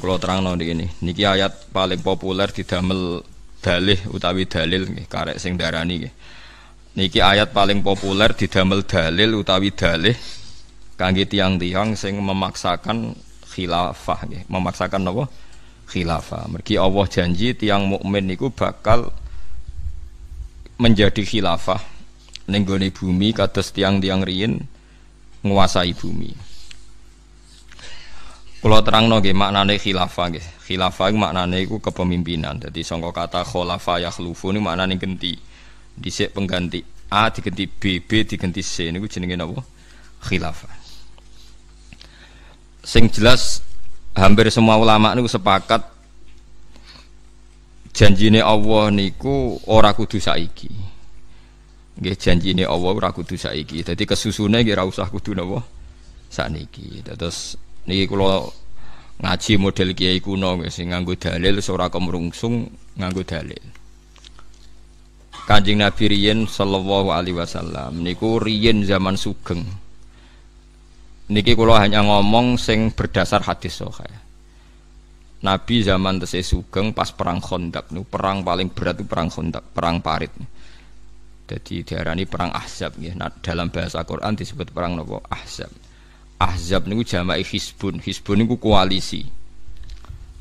kalau terang nol ini. Niki ayat paling populer tidak mel dalih utawi dalil nih karek sing darani nih Niki ayat paling populer didamel dalil utawi dalih kangge tiang-tiang sing memaksakan khilafah nih memaksakan apa? Khilafah. Mergi Allah janji tiang mukmin niku bakal menjadi khilafah ning bumi kados tiang-tiang rian nguasai bumi. Kalau terang nggih maknane khilafah nggih. Khilafah iku maknane itu kepemimpinan. Jadi songko kata ya yakhlufu ini maknane ganti. disek pengganti A diganti B, B diganti C gue jenengin apa? Khilafah. Sing jelas hampir semua ulama niku sepakat ini Allah niku ora kudu saiki. janji ini Allah ora kudu saiki. Jadi kesusunnya nggih ora usah kudu napa sakniki. Terus niki kula ngaji model kiai kuno sing nganggo dalil ora kemrungsung nganggo dalil Kanjeng Nabi riyen sallallahu alaihi wasallam niku riyen zaman sugeng niki kula hanya ngomong sing berdasar hadis sahih Nabi zaman tesih sugeng pas perang Khandaq niku perang paling berat itu perang Khandaq perang parit jadi diarani perang Ahzab nih. Nah, dalam bahasa Quran disebut perang nopo Ahzab Ahzab niku jama'i Hizbun. Hizbun niku koalisi.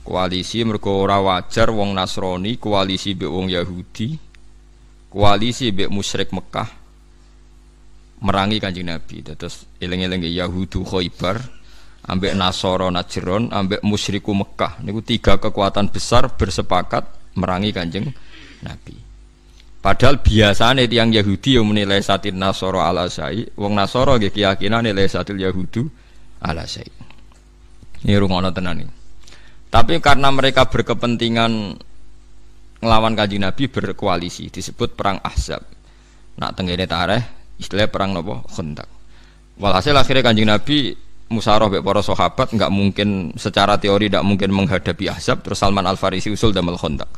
Koalisi mergo ora wajar wong Nasrani koalisi mbek wong Yahudi, koalisi mbek musyrik Mekah merangi Kanjeng Nabi. Terus eling-eling Yahudu Khaibar, ambek Nasoro Najron, ambek musyriku Mekah. Niku tiga kekuatan besar bersepakat merangi Kanjeng Nabi. Padahal biasanya tiang Yahudi yang menilai satin Nasoro ala sai, wong Nasoro gak keyakinan nilai satil Yahudi ala sai. Ini rumah tenan nih. Tapi karena mereka berkepentingan ngelawan kaji Nabi berkoalisi disebut perang Ahzab. Nak tenggiri tareh istilah perang nopo kontak. Walhasil akhirnya kanjeng Nabi musaroh bek para sahabat nggak mungkin secara teori tidak mungkin menghadapi Ahzab terus Salman Al Farisi usul damel kontak.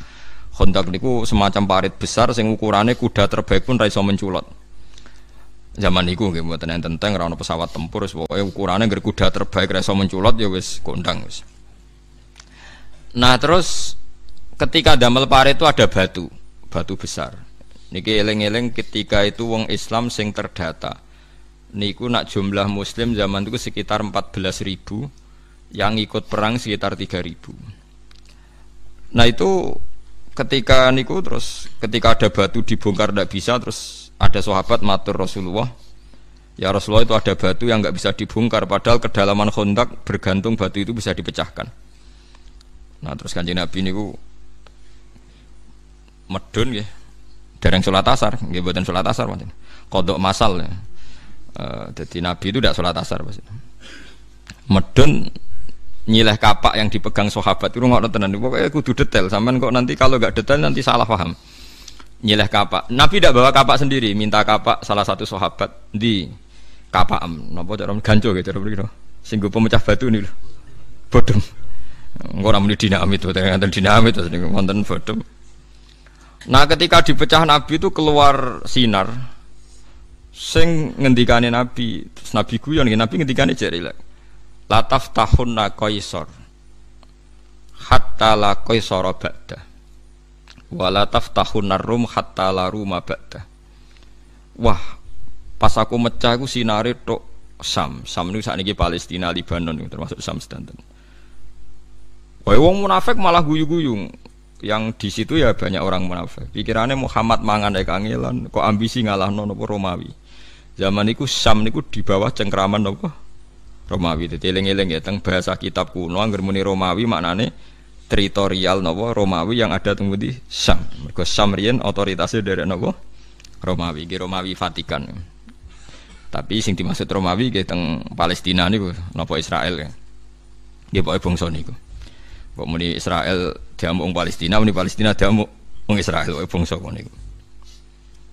Kontak niku semacam parit besar sing ukurannya kuda terbaik pun raiso menculot. Zaman niku nggih mboten enten teng ora pesawat tempur wis pokoke ukurane ngger kuda terbaik raiso menculot ya wis kondang wis. Nah, terus ketika damel parit itu ada batu, batu besar. Niki eling-eling ketika itu wong Islam sing terdata. Niku nak jumlah muslim zaman itu sekitar 14.000 ribu, yang ikut perang sekitar 3.000. Nah itu ketika niku terus ketika ada batu dibongkar tidak bisa terus ada sahabat matur Rasulullah ya Rasulullah itu ada batu yang nggak bisa dibongkar padahal kedalaman kontak bergantung batu itu bisa dipecahkan nah terus kanjeng Nabi niku medun ya yang sholat asar nggih buatan sholat asar mati kodok masal ya. Eh, e, jadi Nabi itu tidak sholat asar pasti medun nyileh kapak yang dipegang sahabat itu nggak tenan pokoknya kudu detail sampean kok nanti kalau nggak detail nanti salah paham nyileh kapak nabi tidak bawa kapak sendiri minta kapak salah satu sahabat di kapak am nopo cara ganjo gitu cara begitu singgup pemecah batu nih loh bodem orang namun dinamit, wonten dinamit, konten bodum Nah ketika dipecah Nabi itu keluar sinar, sing ngendikane Nabi, terus Nabi guyon, Nabi ngendikane jerilek lataf tahunna sor, hatta la koisoro ba'da wala tahunna rum hatta la ruma ba'da wah pas aku mecah aku sinari tok Sam Sam ini saat ini Palestina Libanon termasuk Sam Stanton Wah, wong munafik malah guyu-guyung yang di situ ya banyak orang munafik. Pikirannya Muhammad mangan dari ya kangelan, kok ambisi ngalah nono Romawi. Zaman itu Sam niku di bawah cengkraman nopo Romawi. itu eling-eling ya teng bahasa kitab kuno angger muni Romawi maknane teritorial nopo Romawi yang ada tunggu di Sam. Mergo Sam riyen otoritasnya dari nopo Romawi, ki Romawi Vatikan. Tapi sing dimaksud Romawi ki teng Palestina niku nopo Israel ya. Nggih pokoke bangsa niku. Kok muni Israel diamuk Palestina, muni Palestina diamuk wong Israel pokoke bangsa niku.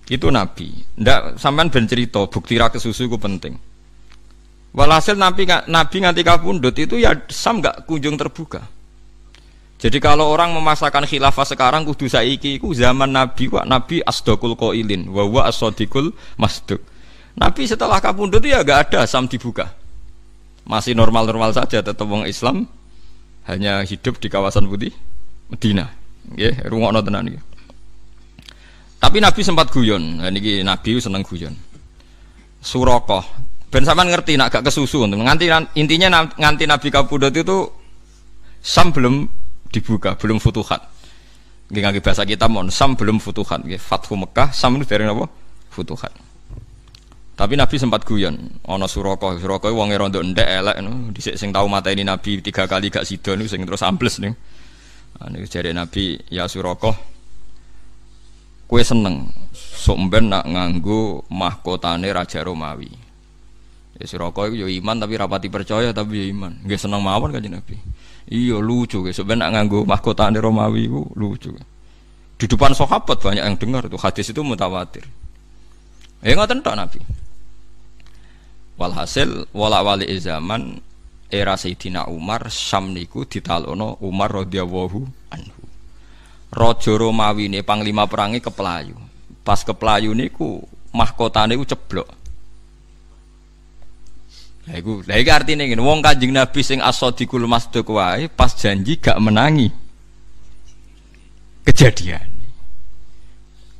Itu nabi. Ndak sampean ben cerita bukti ra susu itu penting. Walhasil Nabi, Nabi nganti kabundut itu ya sam gak kunjung terbuka. Jadi kalau orang memasakkan khilafah sekarang kudu saiki iku zaman Nabi wa Nabi asdaqul qailin wa wa asadiqul masduq. Nabi setelah kabundut ya gak ada sam dibuka. Masih normal-normal saja tetap wong Islam hanya hidup di kawasan putih Medina. Nggih, rungokno tenan iki. Tapi Nabi sempat guyon. Nah, niki Nabi seneng guyon. Surakoh Ben sampean ngerti nak gak kesusu nganti intinya nganti Nabi Kapudot itu sam belum dibuka, belum futuhat. Nggih ngangge bahasa kita mon, sam belum futuhat nggih. Fathu Mekah sam itu dari apa? Futuhat. Tapi Nabi sempat guyon, ana Suraka, Suraka wong rondo ndek elek no. dhisik sing tau mateni Nabi tiga kali gak sida niku sing terus ambles ning. Ah, niku jare Nabi, ya Suraka kue seneng sok nak nganggu mahkotane raja Romawi. Ya siroko itu ya iman tapi rapati percaya tapi ya iman. Gak seneng mawon kan Nabi. Iya lucu guys, sebenarnya nganggu mahkota Romawi itu lucu. Di depan sahabat banyak yang dengar itu hadis itu mutawatir. Ya nggak tentu Nabi. Walhasil wala wali zaman era Sayyidina Umar Syam niku ditalono Umar radhiyallahu anhu. Rojo Romawi ini panglima perangi pelayu. Pas ke pelayu niku mahkota niku ceblok. Lah iku lha iki artine ngene, wong Kanjeng Nabi sing as-sadiqul masduq wae pas janji gak menangi. Kejadian.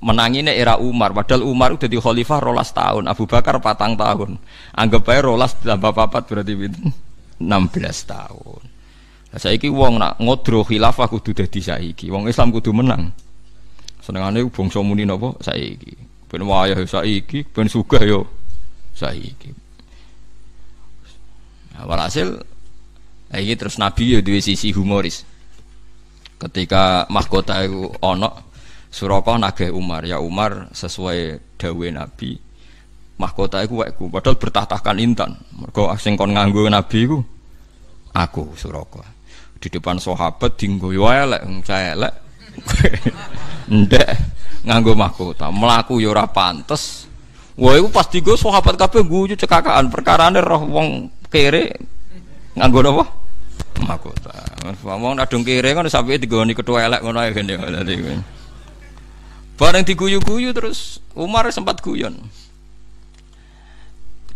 Menanginnya era Umar, padahal Umar udah di khalifah rolas tahun, Abu Bakar patang tahun, anggap aja rolas tambah papat berarti 16 tahun. Saya saiki wong nak ngodro khilafah kudu dadi saiki, wong Islam kudu menang. Senengane bangsa muni napa saiki. Ben wayah saiki, ben sugih yo saiki. Nah, walhasil ini terus Nabi ya dua sisi humoris. Ketika mahkota itu onok Surakoh nageh Umar ya Umar sesuai dawe Nabi mahkota iku wakku padahal bertatahkan intan mergo asing kon nganggu Nabi ku aku Surakoh di depan sahabat dinggo yo elek saya lek ndek nganggo mahkota mlaku yo ya ora pantes wah iku pas digo sahabat kape guyu cekakan perkara roh wong kere nganggo napa? Mahkota. Wong nak dong kere kan sampai digoni ketua elek ngono ya gene. Bareng diguyu-guyu terus Umar sempat guyon.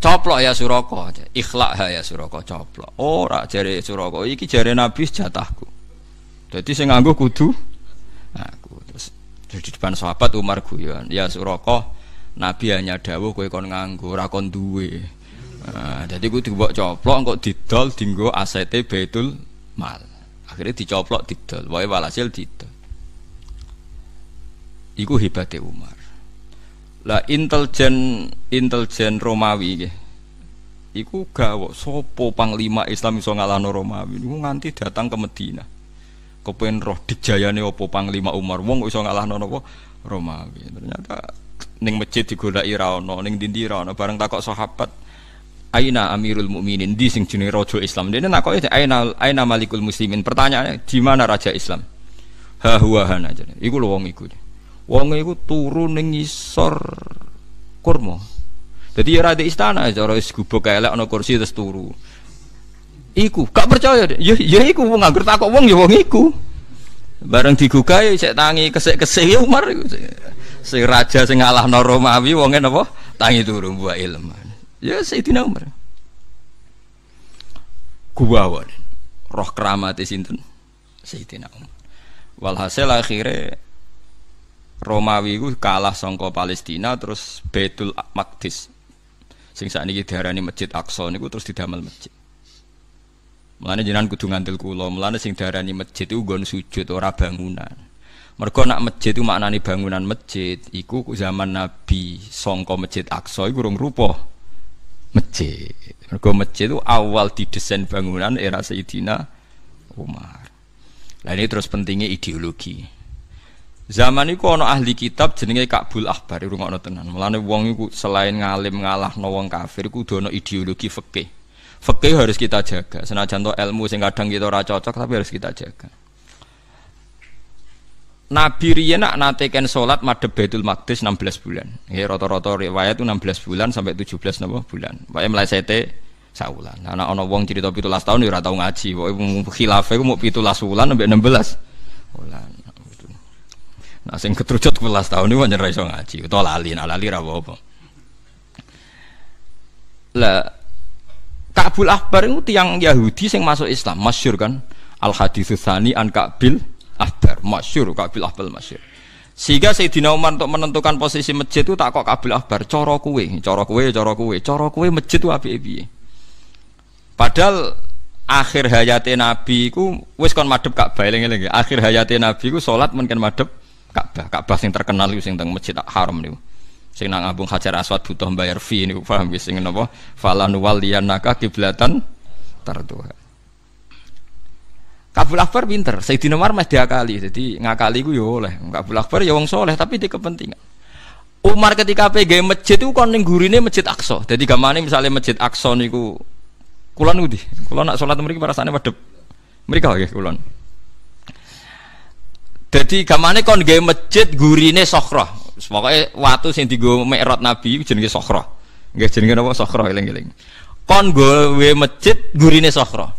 Coplok ya Suroko, ikhlak ya Suroko coplok. Ora oh, jare Suroko iki jare Nabi jatahku. Jadi saya nganggo kudu aku. Terus di depan sahabat Umar guyon, ya Suroko Nabi hanya dawuh kowe kon nganggo ora kon duwe. Nah, jadi gue dibawa coplok, kok didol, dinggo aset betul mal. Akhirnya dicoplok didol, wae walhasil didol. Iku hebatnya Umar. Lah intelijen intelijen Romawi gitu. Iku gawok sopo panglima Islam iso ngalahno Romawi. Iku nganti datang ke Medina. Kepen roh dijayane opo panglima Umar. Wong kok iso ngalahno napa Romawi. Ternyata ning masjid digolaki ra ono, ning dindi ra ono. Bareng takok sahabat Aina Amirul Mukminin di sing jenenge raja Islam. Dene kok aina aina Malikul Muslimin. Pertanyaannya di mana raja Islam? Ha huwa hana jane. Iku lho wong iku. Wong iku turu ning ngisor kurma. Jadi ya ada istana cara wis gubuk lek ana kursi terus turu. Iku, gak percaya. Ya ya iku wong nganggur takok wong ya wong iku. Bareng digugah sik tangi kesek kesek ya Umar. Sing raja sing ngalahno Romawi wonge napa? Tangi turu buah ilmu. Ya Sayyidina Umar. Gua wae. Roh keramate sinten? Sayyidina Umar. Walhasil akhirnya Romawi itu kalah songko Palestina terus Betul Maqdis. Sing ini diharani Masjid Aqsa niku terus didamel masjid. Mulane jenengan kudu ngandel kula, mulane sing diharani masjid itu nggon sujud ora bangunan. Mergo nak masjid itu maknani bangunan masjid, iku zaman Nabi songko masjid Aqsa iku urung rupa masjid. Mergo masjid itu awal didesain bangunan era Sayyidina Umar. Lah ini terus pentingnya ideologi. Zaman itu ono ahli kitab jenenge Kabul Ahbar rungokno tenan. Mulane wong iku selain ngalim ngalahno wong kafir kudu ono ideologi fikih. Fikih harus kita jaga. Senajan to ilmu sing kadang kita ora cocok tapi harus kita jaga. Nabi Riyan nak natekan sholat madhab Baitul Maqdis 16 bulan. Ya rata-rata riwayat itu 16 bulan sampai 17 napa bulan. sete sebulan nah, anak orang wong cerita pitulas tahun ya tahu ngaji. Pokoke khilafah itu mau pitulas bulan sampai 16 bulan. Nah sing keterucut pitulas tahun itu pancen ora ngaji itu lali, nah lali ra apa-apa. Lah Ka'bul Ahbar itu tiang Yahudi yang masuk Islam, masyur kan. Al hadithu Thani an Ka'bil Ahbar masyur kabil ahbal masyur sehingga Sayyidina Umar untuk menentukan posisi masjid itu tak kok kabil ahbar coro kue coro kue coro kue coro kue masjid itu api api padahal akhir hayati Nabi ku wis kon madep kak eling eling ya. akhir hayati Nabi ku sholat mungkin madep Ka'bah Ka'bah yang terkenal itu yang teng masjid Haram niku sing nang abung Hajar Aswad butuh bayar fee ini, paham wis sing napa falan naka kiblatan tertuha Kabul Akbar pinter, Sayyidina Umar mas diakali, jadi ngakali gue ya oleh. Kabul Akbar ya wong soleh, tapi dia kepentingan. Umar ketika PG masjid itu kan gurine masjid Aqsa. Jadi gimana misalnya masjid Aqsa niku kulon nudi, kulon nak sholat mereka rasanya wadep. Mereka ya kulon. Jadi gimana kon gawe masjid gurine sokhroh. pokoknya waktu yang digo mikrot Nabi jenenge Sokro. Nggih jenis apa Sokro? eling-eling. Kon gue masjid gurine Sokro.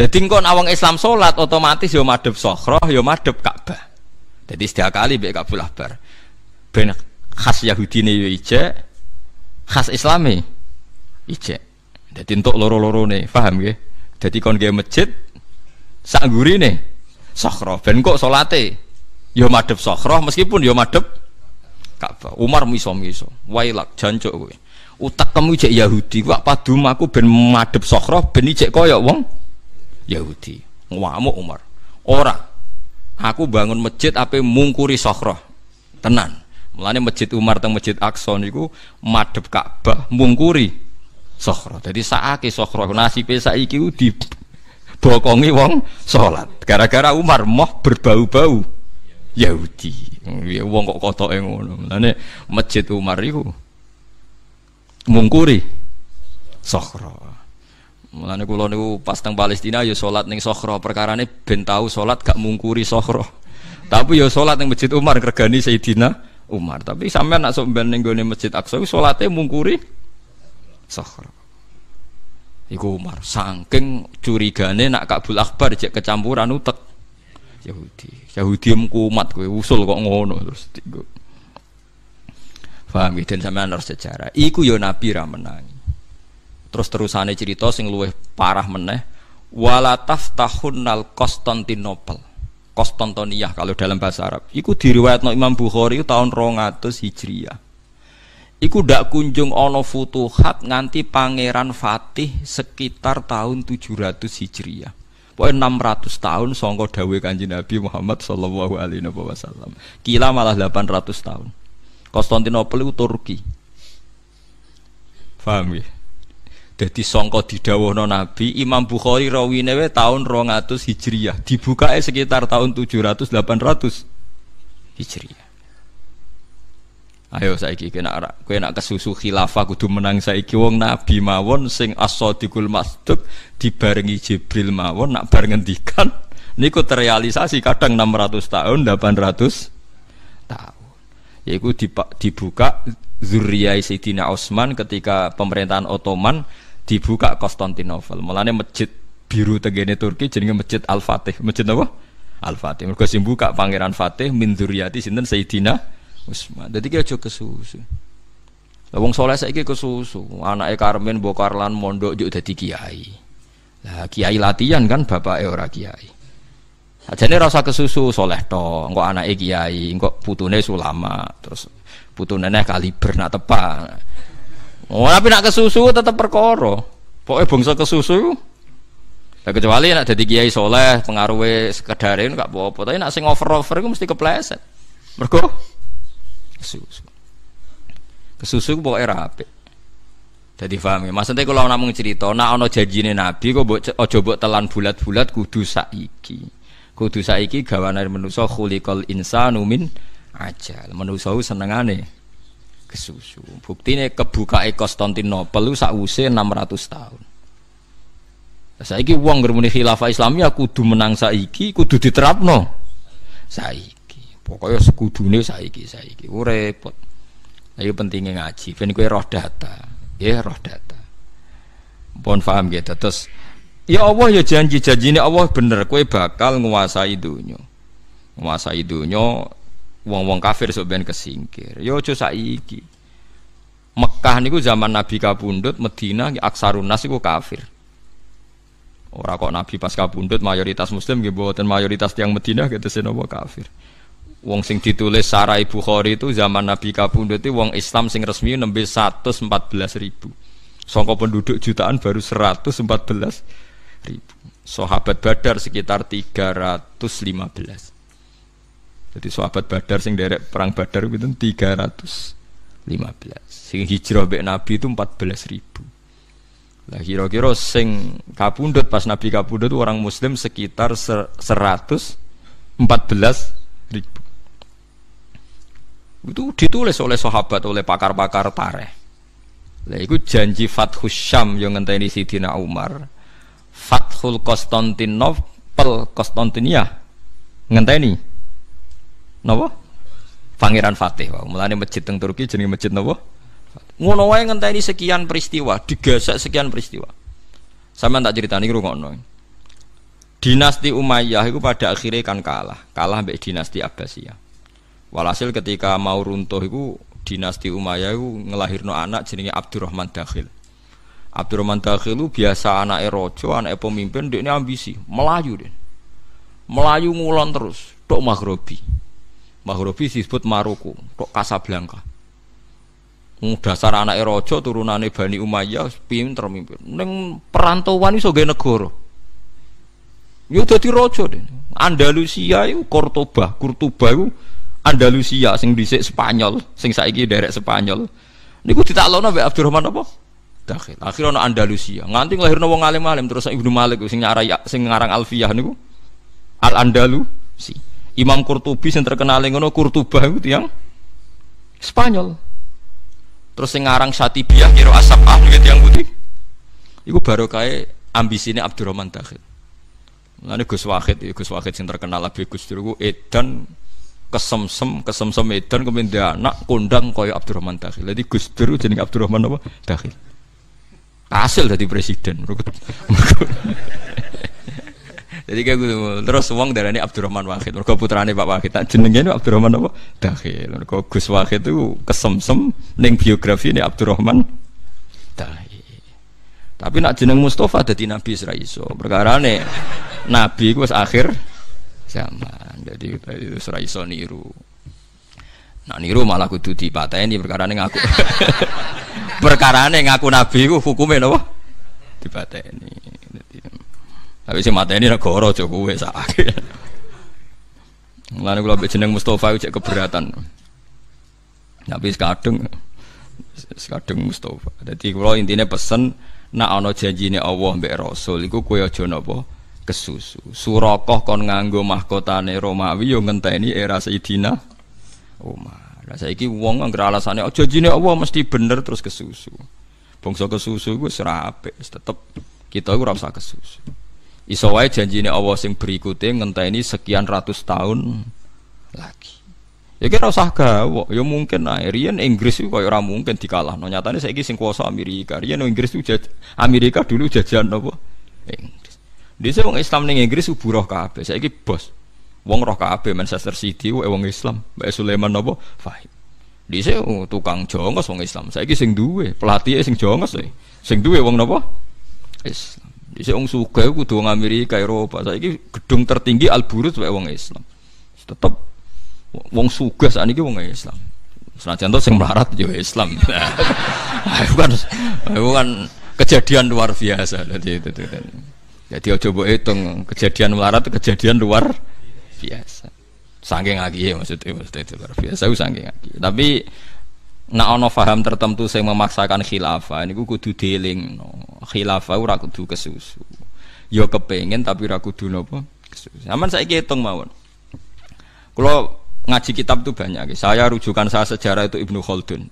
Jadi kon awang Islam sholat otomatis yo madep sohroh, yo madep Ka'bah. Jadi setiap kali bek kabul akbar. Ben khas Yahudi nih yo ije, khas Islami ije. Jadi untuk loro-loro nih, paham ya? Jadi kon gaya masjid, sak guri nih, sohroh. Ben kok solate, yo madep sohroh meskipun yo madep Ka'bah. Umar miso miso, wailak jancok gue. Utak kamu cek Yahudi, wak padum aku ben madep sohroh, ben ijek koyok wong. Yahudi ngamuk Umar ora aku bangun masjid apa mungkuri sohroh tenan mulane masjid Umar teng masjid Aqsa niku madep Ka'bah mungkuri sohroh jadi saake sohroh nasibe iki di bokongi wong sholat gara-gara Umar moh berbau-bau Yahudi ya wong kok kotoke ngono mulane masjid Umar iku mungkuri sohroh Mulane kula niku pas teng Palestina ya salat ning Sokhro, perkarane ben tau salat gak mungkuri Sokhro. Tapi ya salat ning Masjid Umar regani Sayyidina Umar. Tapi sampean nak sok ben ning gone Masjid Aqsa salate mungkuri Sokhro. Iku Umar saking curigane nak Kabul Akbar jek kecampuran utek Yahudi. Yahudi mkumat kowe usul kok ngono terus. Faham gitu sampean harus sejarah. Iku yo ya nabi ra menangi. Terus terusane cerita sing luwih parah meneh. Wala tahunal Konstantinopel. Konstantiniyah kalau dalam bahasa Arab. Iku diriwayatno Imam Bukhari tahun 200 Hijriah. Iku ndak kunjung ono futuhat nganti pangeran Fatih sekitar tahun 700 Hijriah. Pokoknya 600 tahun songko dawe kanji Nabi Muhammad Sallallahu Alaihi Wasallam. Kila malah 800 tahun. Konstantinopel itu Turki. Faham ya? Jadi songko Dawono Nabi, Imam Bukhari rawinewe tahun 200 Hijriah, dibuka sekitar tahun 700 800 Hijriah. Ayo saiki kena arak, kowe nak kesusu khilafah kudu menang saiki wong nabi mawon sing aso di masduq dibarengi Jibril mawon nak bareng ngendikan niku terrealisasi kadang 600 tahun 800 tahun. Yaiku dibuka zuriyai Sayyidina Osman ketika pemerintahan Ottoman dibuka Konstantinopel. Mulane masjid biru tegene Turki jenenge Masjid Al-Fatih. Masjid apa? Al-Fatih. Mergo sing buka Pangeran Fatih min dzurriyati sinten Sayyidina Utsman. Dadi ki aja kesusu. Lah wong saleh saiki kesusu, anake Karmen Bokar lan mondok yo dadi kiai. Lah kiai latihan kan bapake ora kiai. jadi rasa kesusu soleh to, engko anake kiai, engko putune sulama, terus putune neh kaliber nak tepat Oh, tapi nak ke kesusu tetap perkoro. Pokoknya bangsa kesusu. Nah, kecuali nak jadi kiai soleh, pengaruhnya sekedarin nggak apa-apa. Tapi nak sing over-over itu mesti kepleset. Mergo kesusu. Kesusu pokoknya rapi. Jadi paham ya. Maksudnya kalau nak cerita, nak ono janjine Nabi kok buat ojo buat telan bulat-bulat kudu saiki. Kudu saiki gawanan manusa khuliqal insanu aja. ajal. seneng senengane kesusu. Buktine kebukake Konstantinopel sakwise 600 tahun. Saiki wong ngremuni khilafah Islamiyah kudu menang saiki, kudu diterapno saiki. Pokoknya sekudune saiki saiki. Ku repot. Ayo pentingnya ngaji, ben kowe roh data. Ya roh data. Bon paham gitu. Terus ya Allah ya janji-janjine Allah bener kowe bakal nguasai dunia, Nguasai dunia wong-wong kafir sok kesingkir. Yo ya aja saiki. Mekah niku zaman Nabi kapundhut, Madinah aksarun nas iku kafir. Ora kok Nabi pas kapundhut mayoritas muslim nggih mboten mayoritas tiyang Madinah ketese napa kafir. Wong sing ditulis Sarai Bukhari itu zaman Nabi kapundhut itu wong Islam sing resmi nembe 114 ribu. Songko penduduk jutaan baru 114 ribu. Sahabat Badar sekitar 315. Jadi sahabat Badar sing derek perang Badar itu 315. Sing hijrah be Nabi itu 14 ribu. Lah kira-kira sing kapundhut pas Nabi kapundhut orang muslim sekitar 114 ribu. Itu ditulis oleh sahabat oleh pakar-pakar tareh. Lah iku janji Fathu Syam yang ngenteni Sidina Umar. Fathul Konstantinopel Konstantinia ngenteni Napa? Pangeran Fatih. Wow. Mulane masjid teng Turki jenenge masjid napa? Ngono wae ngenteni sekian peristiwa, digasak sekian peristiwa. Sama tak ceritani rungokno. Dinasti Umayyah itu pada akhirnya kan kalah, kalah mbek dinasti Abbasiyah. Walhasil ketika mau runtuh itu dinasti Umayyah itu ngelahirno anak jenenge Abdurrahman Dakhil. Abdurrahman Dakhil itu biasa anaknya rojo, anaknya pemimpin, dia ini ambisi, melayu deh. Melayu ngulon terus, tok maghrobi Maghribi disebut Maroko, kok Casablanca. Dasar anak rojo turunane Bani Umayyah pinter mimpin. Ning perantauan iso gawe negara. Ya dadi raja Andalusia iku Kortoba, Kurtuba iku Andalusia sing dhisik Spanyol, sing saiki derek Spanyol. Niku ditaklokno mbek Abdurrahman apa? Dakhil. Akhirnya ana Andalusia. Nganti nglahirno wong alim-alim terus Ibnu Malik sing nyarai sing ngarang Alfiyah niku Al Andalusia. Imam Qurtubi yang terkenal ngono Qurtuba itu yang Spanyol. Terus yang ngarang Satibiyah kira asap ah itu yang putih. Iku baru kayak e ambisinya Abdurrahman Dakhil. Lalu Gus Wahid, Gus Wahid yang terkenal lebih Gus Dur Edan kesemsem kesemsem Edan kemudian anak kondang koyo Abdurrahman Dakhil. Jadi Gus Dur jadi Abdurrahman apa? Dakhil. Hasil jadi presiden. Jadi kayak gitu. Terus uang dari ini Abdurrahman Wahid. putra putrane Pak Wahid. Tak ini Abdurrahman apa? Dahil. Mergo Gus Wahid itu kesemsem Neng biografi ini Abdurrahman Dahil. Tapi nak jeneng Mustafa di nabi isra iso. nih nabi itu akhir zaman. Jadi kita iso niru. Nak niru malah kudu perkara nih ngaku. nih ngaku nabi ku hukume napa? Dipateni. ini tapi si mata ini negara aja kowe sak. Mulane kula jeneng Mustofa cek keberatan. Tapi sekadung sekadung Mustofa. Jadi kalau intinya pesen nak janji ini Allah mbek Rasul iku kowe aja napa kesusu. Surakoh kon nganggo mahkotane Romawi yo ini era Sayyidina Umar. Lah saiki wong anggere oh janji ini Allah mesti bener terus kesusu. bungsu kesusu susu, gue serape tetep kita gue rasa ke kesusu. Iso wae janjine Allah sing berikute ngenteni sekian ratus tahun lagi. Ya kira usah gawok, ya mungkin nah, Rian Inggris itu kaya orang mungkin dikalah. No, nyatanya saya sing kuasa Amerika, Rian Inggris itu jaj Amerika dulu jajahan apa? Inggris. Di sini Islam nih Inggris uburoh kabeh, saya bos. Wong roh kabeh Manchester City, wong Islam, Mbak Sulaiman apa? Fahim. Di sini oh, tukang jongos wong Islam, saya sing duwe, pelatih sing jongos, sing duwe wong apa? Islam. Dhisik wong sugih kudu wong Amerika, Eropa. Saiki gedung tertinggi Al-Buruz wae wong Islam. Tetep wong sugih sakniki wong Islam. Senajan terus sing melarat juga ya Islam. Aku kan aku kan kejadian luar biasa jadi itu. Jadi aja mbok hitung kejadian melarat kejadian luar biasa. Sangking lagi ya maksudnya maksudnya itu luar biasa aku sangking lagi. Tapi Nak ono faham tertentu saya memaksakan khilafah niku kudu dieling. No. Khilafah ora kudu kesusu. Yo ya kepengen tapi ora kudu napa? Kesusu. Aman saiki hitung mawon. Kalau ngaji kitab tuh banyak. Saya rujukan saya sejarah itu Ibnu Khaldun.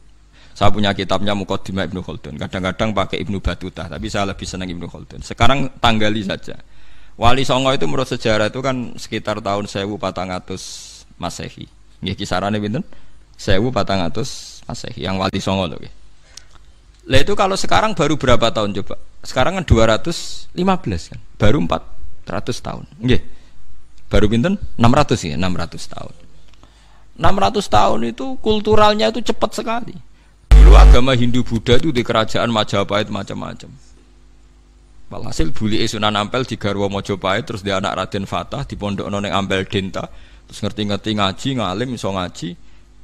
Saya punya kitabnya Mukaddimah Ibnu Khaldun. Kadang-kadang pakai Ibnu Batuta, tapi saya lebih senang Ibnu Khaldun. Sekarang tanggali saja. Wali Songo itu menurut sejarah itu kan sekitar tahun 1400 Masehi. Nggih kisarane pinten? 1400 Asih yang Wali Songo loh. Lah itu kalau sekarang baru berapa tahun coba? Sekarang kan 215 kan. Baru 400 tahun. Nggih. Baru pinten? 600 ya, 600 tahun. 600 tahun itu kulturalnya itu cepat sekali. Dulu agama Hindu Buddha itu di kerajaan Majapahit macam-macam. Walhasil buli Sunan Ampel di Garwa Majapahit terus di anak Raden Fatah di Pondok Noneng Ampel Denta terus ngerti-ngerti ngaji ngalim iso ngaji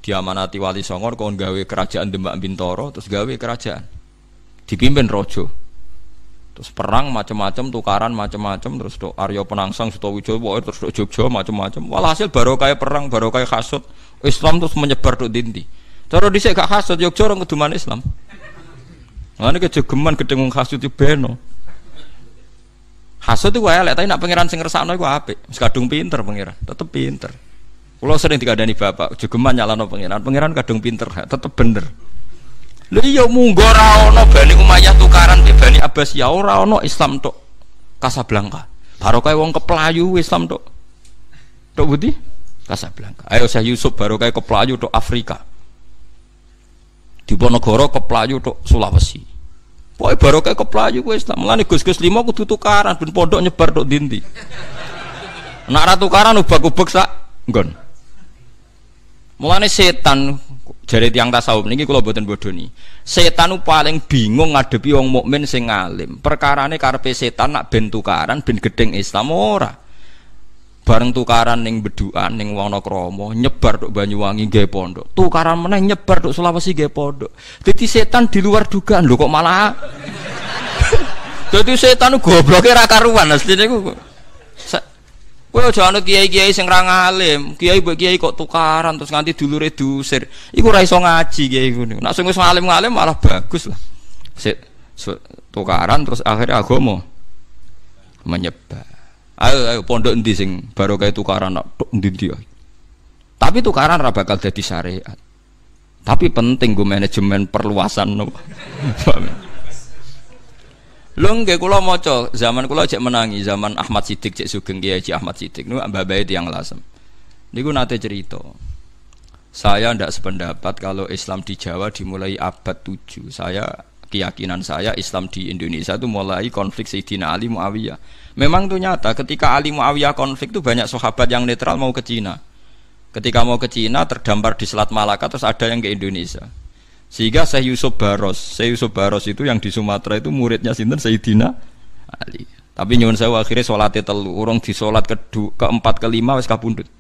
diamanati wali songor kon gawe kerajaan Demak Bintoro terus gawe kerajaan dipimpin rojo terus perang macam-macam tukaran macam-macam terus do Aryo Penangsang Sutowijoyo terus do Jogja macam-macam walhasil baru kayak perang baru kayak kasut Islam terus menyebar do dindi, terus dhisik gak kasut Jogja orang keduman Islam mana kejegeman kedengung kasut ya itu beno kasut itu elek, tapi nak pangeran sing ngersakno ape, apik. kadung pinter pangeran, tetep pinter. Kulo sering tidak ada nih bapak, juga jogeman nyalano pangeran. Pangeran kadung pinter, ha, tetep bener. Lha iya munggo ora ana Bani Umayyah tukaran di Bani Abbasiyah ora ana Islam tok Kasablanka. barokai wong keplayu Islam tok. Tok Budi Kasablanka. Ayo saya Yusuf barokai keplayu tok Afrika. di Bonogoro keplayu tok Sulawesi. Pokoknya barokai keplayu kowe Islam. Mulane Gus-gus lima kudu tukaran ben pondok nyebar tok dindi. Nak ra tukaran ubak-ubek sak nggon. Mulane setan jare tiang tasawuf niki kula boten bodoni. Setan paling bingung ngadepi wong mukmin sing alim. Perkarane karepe setan nak ben tukaran ben gedeng Islam ora. Bareng tukaran ning bedukan ning Wonokromo nyebar tok Banyuwangi nggih pondok. Tukaran meneh nyebar tok Sulawesi nggih pondok. Dadi setan di luar dugaan lho kok malah Dadi setan gobloke ra karuan asline niku. Kowe aja anut kiai-kiai sing ra ngalim. Kiai mbok kiai kok tukaran terus nganti dulure diusir. Iku ra iso ngaji kiai ngono. Nek sing wis ngalim-ngalim malah bagus lah. Sik tukaran terus akhirnya agama menyebar. Ayo ayo pondok endi sing baru kaya tukaran nak tok endi Tapi tukaran ra bakal jadi syariat. Tapi penting gue manajemen perluasan no. Lho nggih kula maca, zaman kula cek menangi zaman Ahmad Sidik cek Sugeng Kiai Haji Ahmad Sidik niku bayi tiyang lasem. Niku nate cerita. Saya ndak sependapat kalau Islam di Jawa dimulai abad 7. Saya keyakinan saya Islam di Indonesia itu mulai konflik Sayyidina Ali Muawiyah. Memang itu nyata ketika Ali Muawiyah konflik itu banyak sahabat yang netral mau ke Cina. Ketika mau ke Cina terdampar di Selat Malaka terus ada yang ke Indonesia. Sehingga saya Yusuf Baros, Syekh Yusuf Baros itu yang di Sumatera itu muridnya sinten Sayyidina Ali. Tapi nyuwun saya akhirnya sholat telu, orang di sholat ke keempat kelima wes kabundut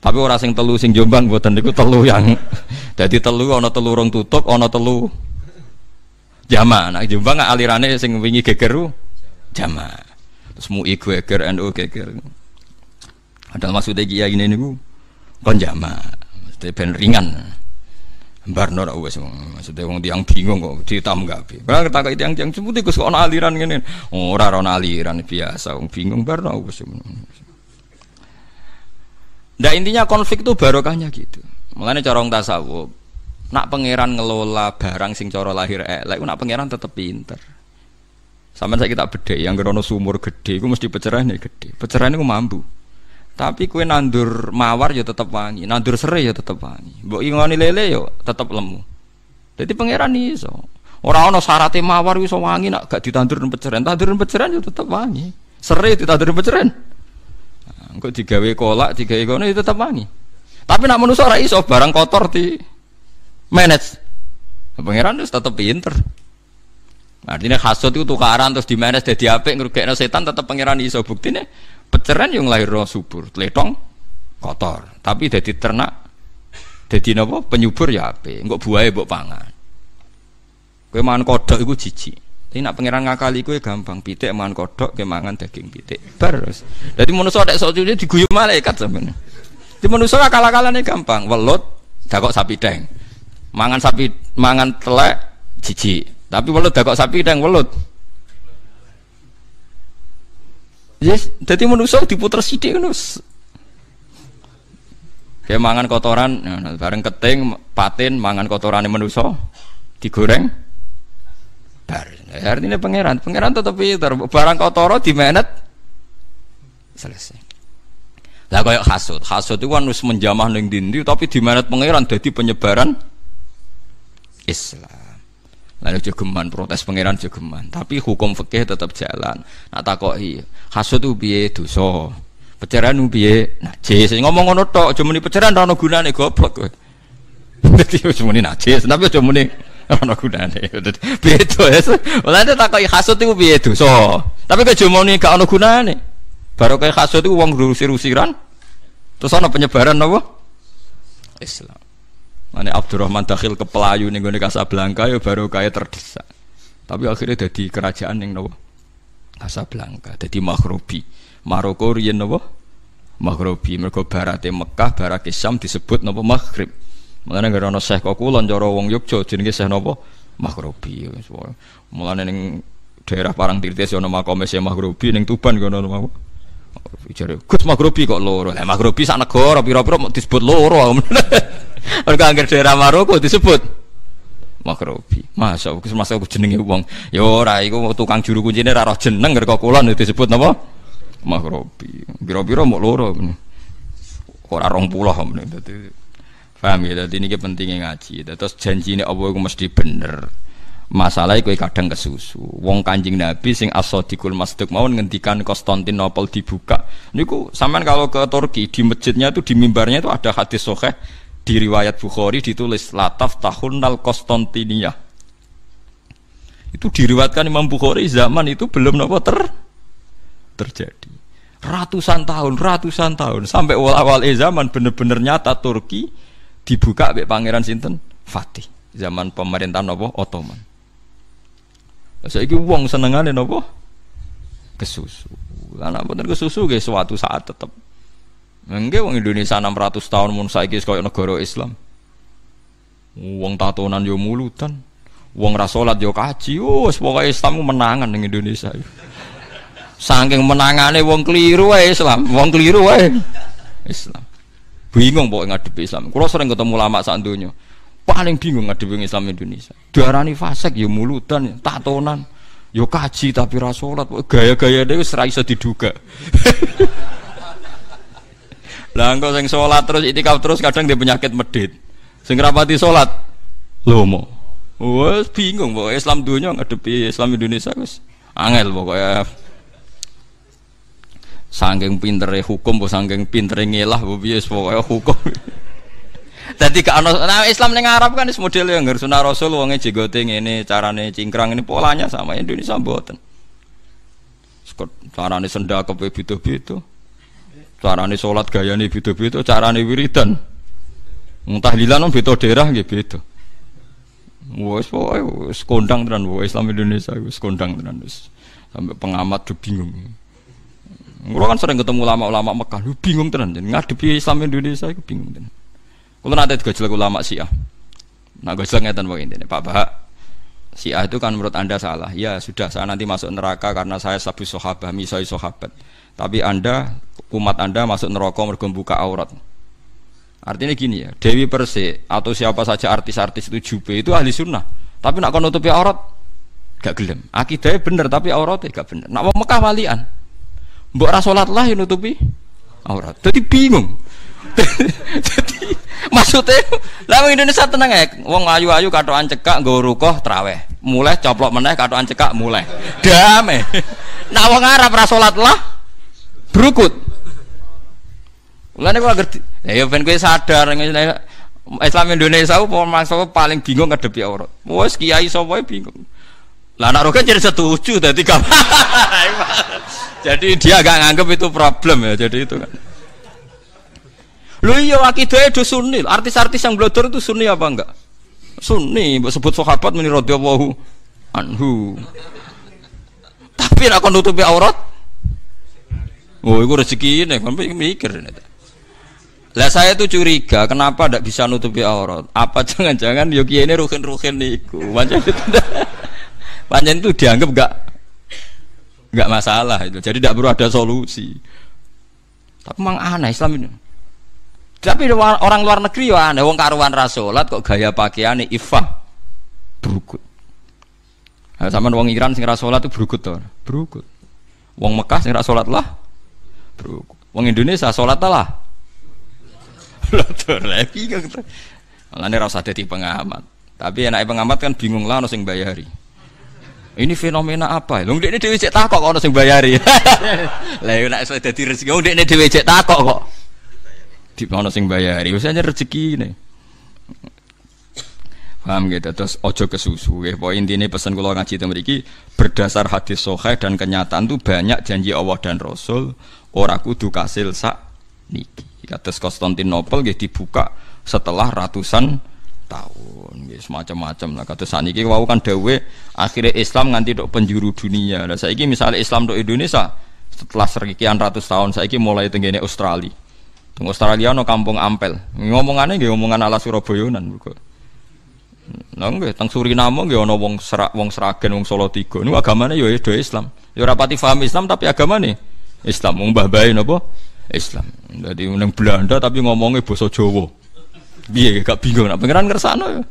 Tapi orang sing telu sing jombang buat itu telu yang, jadi telu ono telu orang tutup, ono telu jama. Nah jombang alirannya sing wingi gegeru jama. Terus iku geger, endo geger. Ada maksudnya gini ini nih bu, kon jama, ben ringan barno ora wis maksude wong tiang bingung kok ditam gawe. Lah ketak itu tiang seputi Gus kok ana aliran ngene. Oh, ora ana aliran biasa wong bingung barno wis. Nah intinya konflik itu barokahnya gitu. Mulane cara tasawuf nak pangeran ngelola barang sing coro lahir elek, nak pangeran tetep pinter. Sama saya kita beda, yang gerono sumur gede, gue mesti ya gede. Pecerahannya gue mampu. Tapi kue nandur mawar ya tetap wangi, nandur serai ya tetap wangi. Mbok ingoni lele ya tetap lemu. Jadi pangeran iso. Orang ono syaratnya mawar iso wangi nak gak ditandur peceren, tandur peceren ya tetap wangi. Serai ya ditandur peceren. Nah, engko nah, digawe kolak, digawe kono ya tetap wangi. Tapi nak manusia ora iso barang kotor di manage. Pangeran itu tetap pinter. Nah, Artinya khasut itu tukaran terus di manage jadi apik ngrugekno setan tetap pangeran iso buktinya Peceran yang lahir subur, tletong kotor. Tapi jadi ternak, jadi nopo penyubur ya ape. Enggak buaya buat pangan. Kue mangan kodok itu jijik. ini nak pangeran ngakali kue gampang. Pitik mangan kodok, kue mangan daging pitik. Terus. Jadi manusia ada sesuatu ini diguyur malaikat sebenarnya. Di manusia akal-akalannya gampang. Welut, dakok sapi deng. Mangan sapi, mangan telek, jijik. Tapi welut dakok sapi deng welut. Yes, jadi manusia diputer sidik nus. Kayak mangan kotoran, ya, nah, bareng keting, patin, mangan kotoran manusia digoreng bar. Ya, artinya pangeran, pangeran tetap Barang kotoran dimenet selesai. Lah kayak hasut, hasut itu kan harus menjamah neng dindi tapi di dimenet pangeran jadi penyebaran Islam. Lalu jogeman protes pangeran jogeman. Tapi hukum fikih tetap jalan. Nak takoki hasud ubiye dosa. Peceran ubiye najis. Ngomong ngono tok, cuma peceran ora ono gunane goblok kowe. Dadi wis muni najis, tapi aja muni ono gunane. Beda ya. Ora tak takoki hasud iku piye dosa. Tapi kok muni gak ono gunane. Barokah hasud iku wong rusir-rusiran. Terus ana penyebaran apa? Islam. Mane Abdurrahman Dakhil ke Pelayu ning gone Casablanca ya baru kaya terdesak. Tapi akhirnya jadi kerajaan yang nopo? Casablanca, jadi Maghribi. Maroko riyen nopo? Maghribi. Mergo barate Mekah, barate Syam disebut nopo Maghrib. Mulane gara ana Syekh Kokulon cara wong Yogya jenenge Syekh nopo? Maghribi. Mulane ning daerah Parangtirtis ya ana makome Syekh Maghribi ning Tuban kono ya nopo? Jare Gus Maghribi kok loro. Lah Maghribi sak negara pira-pira disebut loro. mereka anggar daerah Maroko disebut makrobi masa aku semasa aku jenenge wong ya ora iku tukang juru kuncine ra roh jeneng kok disebut napa makrobi Biro-biro mok loro ora rong puluh men dadi paham ya dadi niki pentingnya ngaji terus janjine apa iku mesti bener masalah kowe kadang kesusu wong kanjeng nabi sing asodikul masduk mau ngendikan Konstantinopel dibuka niku sampean kalau ke Turki di masjidnya itu di mimbarnya itu ada hadis sokeh di riwayat Bukhari ditulis Lataf Tahunnal Konstantinia itu diriwatkan Imam Bukhari zaman itu belum nopo ter terjadi ratusan tahun ratusan tahun sampai awal-awal eh, zaman bener-bener nyata Turki dibuka oleh Pangeran Sinten Fatih zaman pemerintahan nopo Ottoman saya ini uang ya nopo kesusu karena bener kesusu guys suatu saat tetap Enggak wong Indonesia 600 tahun mun saiki koyo negara Islam. Wong tatonan yo mulutan. Wong ra salat yo kaji. Oh, wis pokoke Islam menangan ning Indonesia. Saking menangane wong keliru wae Islam, wong keliru wae Islam. Bingung pokoke ngadepi Islam. Kulo sering ketemu ulama sak donya. Paling bingung ngadepi Islam Indonesia. Diarani fasik yo mulutan, tatonan. Yo kaji tapi ra salat. Gaya-gaya dhewe wis ra iso diduga. Lah engko sing salat terus itikaf terus kadang dia penyakit medit. Sing rapati salat lomo. Wes bingung pokoknya Islam dunia ngadepi Islam Indonesia wis angel pokoknya. Sangking pintere hukum, bu sangking pintere ngelah, bu bias pokoknya hukum. Tadi ke nah Islam yang Arab kan model yang harus sunnah Rasul, uangnya jigoting ini, carane cingkrang ini polanya sama Indonesia buatan. Carane sendak kepe ya, bitu itu. Carane gaya nih beda-beda, carane wiridan. lila tahlilan beda daerah gitu. beda. Wes wes kondang tenan wes Islam Indonesia wes kondang tenan wes Sampai pengamat tuh bingung. Kulo kan sering ketemu ulama-ulama Mekah, lu bingung tenan ngadepi Islam Indonesia iku bingung tenan. Kulo nate gojlek ulama Syiah. Nak gojlek ngeten pokoke intine, Pak Bah, Syiah itu kan menurut Anda salah. Ya sudah, saya nanti masuk neraka karena saya sabu sahabat, misai sahabat. Tapi Anda umat Anda masuk neraka mergo buka aurat. Artinya gini ya, Dewi Persik atau siapa saja artis-artis itu jube itu ahli sunnah. Tapi nak kau nutupi aurat gak gelem. Akidahnya bener tapi auratnya gak bener. Nak mau Mekah walian. Mbok ra lah yang nutupi aurat. Jadi bingung. Jadi maksudnya lama Indonesia tenang ya. Wong ayu-ayu kado cekak gak rukoh traweh. Mulai coplok meneh kado cekak mulai. Damai. Nak wong Arab ra lah berukut Mulane kok ngerti. Lah ya ben kowe sadar Islam Indonesia mau mangsa paling bingung ngadepi aurat. Wes kiai sapa e bingung. Lah naruh kan jadi setuju tadi Jadi dia gak nganggep itu problem ya. Jadi itu kan. Lu iya akidahnya itu sunni. Artis-artis yang blodor itu sunni apa enggak? Sunni, sebut sahabat meniru radhiyallahu anhu. Tapi nak nutupi aurat Oh, itu rezeki ini, kan mikir ini. Lah saya tuh curiga, kenapa tidak bisa nutupi aurat? Apa jangan-jangan Yogi ya ini rukin-rukin niku? panjang itu, panjang itu dianggap gak nggak masalah itu. Jadi tidak perlu ada solusi. Tapi memang aneh Islam ini. Tapi orang luar negeri ya aneh, wong karuan rasulat kok gaya pakaiannya ifah berukut. Nah, sama wong Iran sing rasulat itu berukut tuh, berukut. Wong Mekah sing rasulat lah bro wong Indonesia sholat lah lagi kan malah ini gitu. rasa jadi pengamat tapi enak pengamat kan bingung lah sing bayari ini fenomena apa ya? Ini dewi cek takok kok sing bayari. Lah yo nek dadi rezeki, wong oh, dekne dewi cek takok kok. Di ono sing bayari, biasanya rezeki ini. Paham gitu, terus ojo ke susu ya. ini, ini pesan kalau ngaji itu berdasar hadis soheh dan kenyataan tuh banyak janji Allah dan Rasul ora kudu kasil sak niki. Kados Konstantinopel nggih dibuka setelah ratusan tahun nggih semacam-macam lah kados Niki. wau kan dhewe akhirnya Islam nganti dok penjuru dunia. Lah saiki misalnya Islam tok Indonesia setelah sekian ratus tahun saiki mulai tenggene Australia. Teng Australia no kampung Ampel. Ngomongane nggih omongan ala Surabayonan kok. Nah, nggih teng Suriname nggih ana wong serak wong Sragen wong agama Niku agamane ya Islam. Ya rapati faham Islam tapi agamane Islam mung mbah bae napa? Islam. Dadi ning Belanda tapi ngomongnya basa Jawa. Piye gak bingung nak pangeran ngersano ya.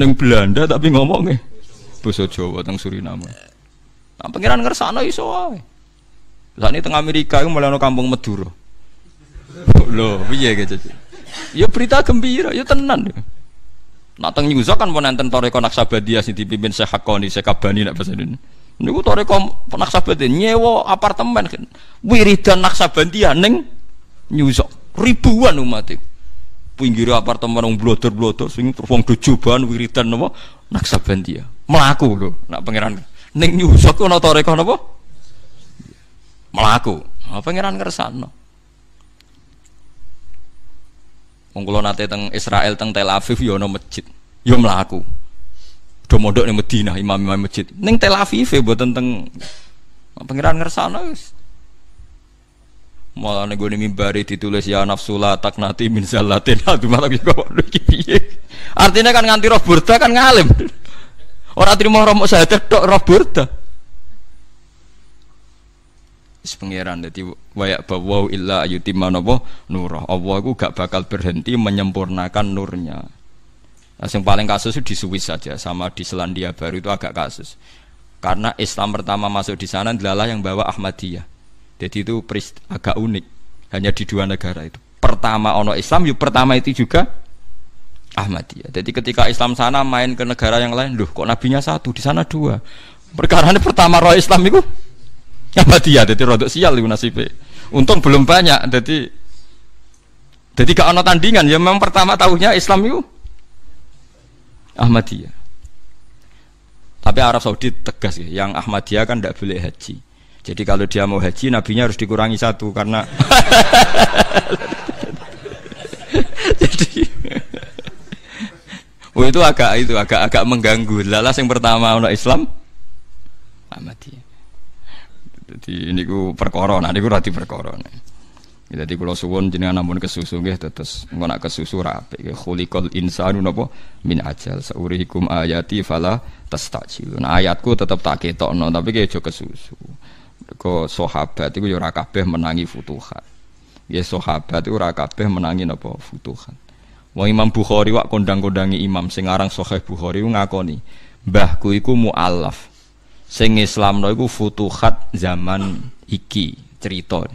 Ning Belanda tapi ngomongnya basa Jawa teng Suriname. Nak pangeran ngersano iso wae. Saat ini tengah Amerika itu mulai kampung Madura. Loh, piye gitu. Ya berita gembira, ya tenan. Nak teng Nyusa kan mau nonton dia si sing dipimpin Syekh Hakoni, Syekh nak bahasa Indonesia. Niku toreko naksabendi nyewa apartemen kan. Wiridan naksabendia neng nyusok ribuan umat e. pinggir apartemen wong bloter blodor sing wong dojoban wiridan napa naksabendia. Melaku lo, nak pangeran neng nyusok nato toreko napa? Melaku. Nah, pangeran kersane. Wong kula nate teng Israel teng Tel Aviv yo ya ana masjid. yo ya mlaku do mondok Medina imam-imam masjid. neng Tel Aviv eh, buat tentang pangeran ngersana wis. Malah nih gue mimbari ditulis ya nafsula tak nati min zalatin aduh malah gue kok piye. Artinya kan nganti roh burda kan ngalim. Orang terima roh mau saya terdok roh burda. Sepengiran jadi wayak bawa illa ayutimanobo nurah. Allah gue gak bakal berhenti menyempurnakan nurnya. Nah, yang paling kasus itu di Swiss saja sama di Selandia Baru itu agak kasus. Karena Islam pertama masuk di sana adalah yang bawa Ahmadiyah. Jadi itu agak unik hanya di dua negara itu. Pertama ono Islam, yuk ya pertama itu juga Ahmadiyah. Jadi ketika Islam sana main ke negara yang lain, loh kok nabinya satu, di sana dua. Perkara ini pertama roh Islam itu Ahmadiyah, jadi rodok sial itu nasibnya. Untung belum banyak, jadi jadi gak ono tandingan. Ya memang pertama tahunya Islam itu Ahmadiyah. Tapi Arab Saudi tegas ya, yang Ahmadiyah kan tidak boleh haji. Jadi kalau dia mau haji, nabinya harus dikurangi satu karena jadi oh itu agak itu agak agak mengganggu. Lalas yang pertama untuk Islam Ahmadiyah. Jadi ini ku perkoron, nah, ini ku rati perkoron. Nah jadi ya, kalau suwon jenengan namun kesusu gih tetes ngonak nak kesusu ra apik nggih insanu napa min ajal saurihikum ayati fala tastajilun. Nah, ayatku tetep tak no tapi ki aja kesusu. Ko sahabat itu yura ya menangi futuhat. Ya sahabat itu kabeh menangi nopo futuhat. Wong Imam Bukhari wak kondang-kondangi Imam sing aran Sahih Bukhari ngakoni, "Mbahku iku mualaf." Sing Islamno iku futuhat zaman iki cerita.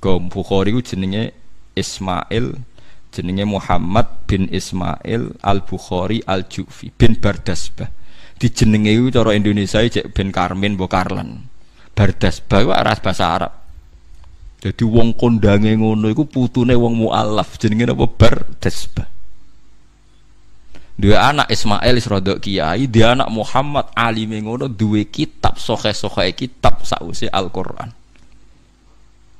Go Bukhari jenenge Ismail jenenge Muhammad bin Ismail Al Bukhari Al Jufi bin Bardasbah. jenenge itu cara Indonesia itu bin Karmin mbok Karlan. Bardasbah itu aras bahasa Arab. Jadi wong kondange ngono iku putune wong mualaf jenenge apa Bardasbah. Dua anak Ismail Isrodok Kiai, dia anak Muhammad Ali mengono dua kitab sohe sohe kitab sausi Al Quran.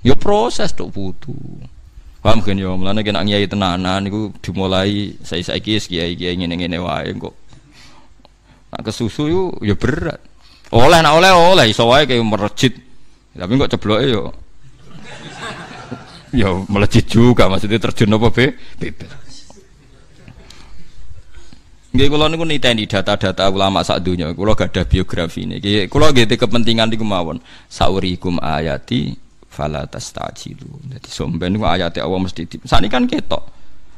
Yo ya proses tuh butuh. Paham kan yo, ya, mulane kena ngiyai tenanan niku dimulai saiki-saiki kiai-kiai ngene-ngene wae kok. Nak kesusu yo yo ya berat. Oleh nak oleh oleh iso wae kayak merejit. Tapi kok cebloke yo ya melejit juga maksudnya terjun apa be bebas Nggih kula niku niteni data-data ulama sak donya. Kula gadah biografi niki. Kula nggih kepentingan niku mawon. Saurikum ayati fala tastajilu. Dadi somben ku ayate Allah mesti di Sani kan ketok.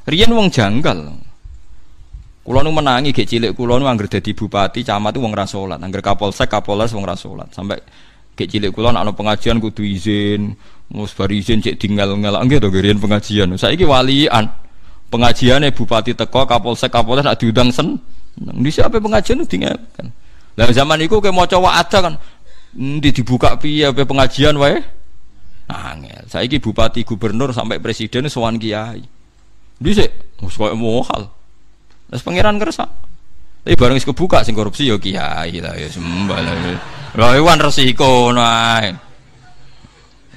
Riyen wong janggal. Kulo nu menangi gek cilik kulo nu angger dadi bupati, camat itu wong ra salat, angger kapolsek, kapolres wong ra salat. Sampai gek cilik kulo nak pengajian kudu izin, mus bar izin cek tinggal ngelak nggih to riyen pengajian. Saiki walian. ya bupati teko, kapolsek, kapolres nak diundang sen. Nang di siapa pengajian tinggal kan. Lah zaman iku mau cowok ada kan. Ndi dibuka piye pengajian wae angel. Saiki bupati, gubernur sampai presiden sowan kiai. Dhisik wis koyo mohal. nas pangeran kersa. Tapi bareng wis kebuka sing korupsi yo ya kiai lah ya sembah lah. Lah resiko nae.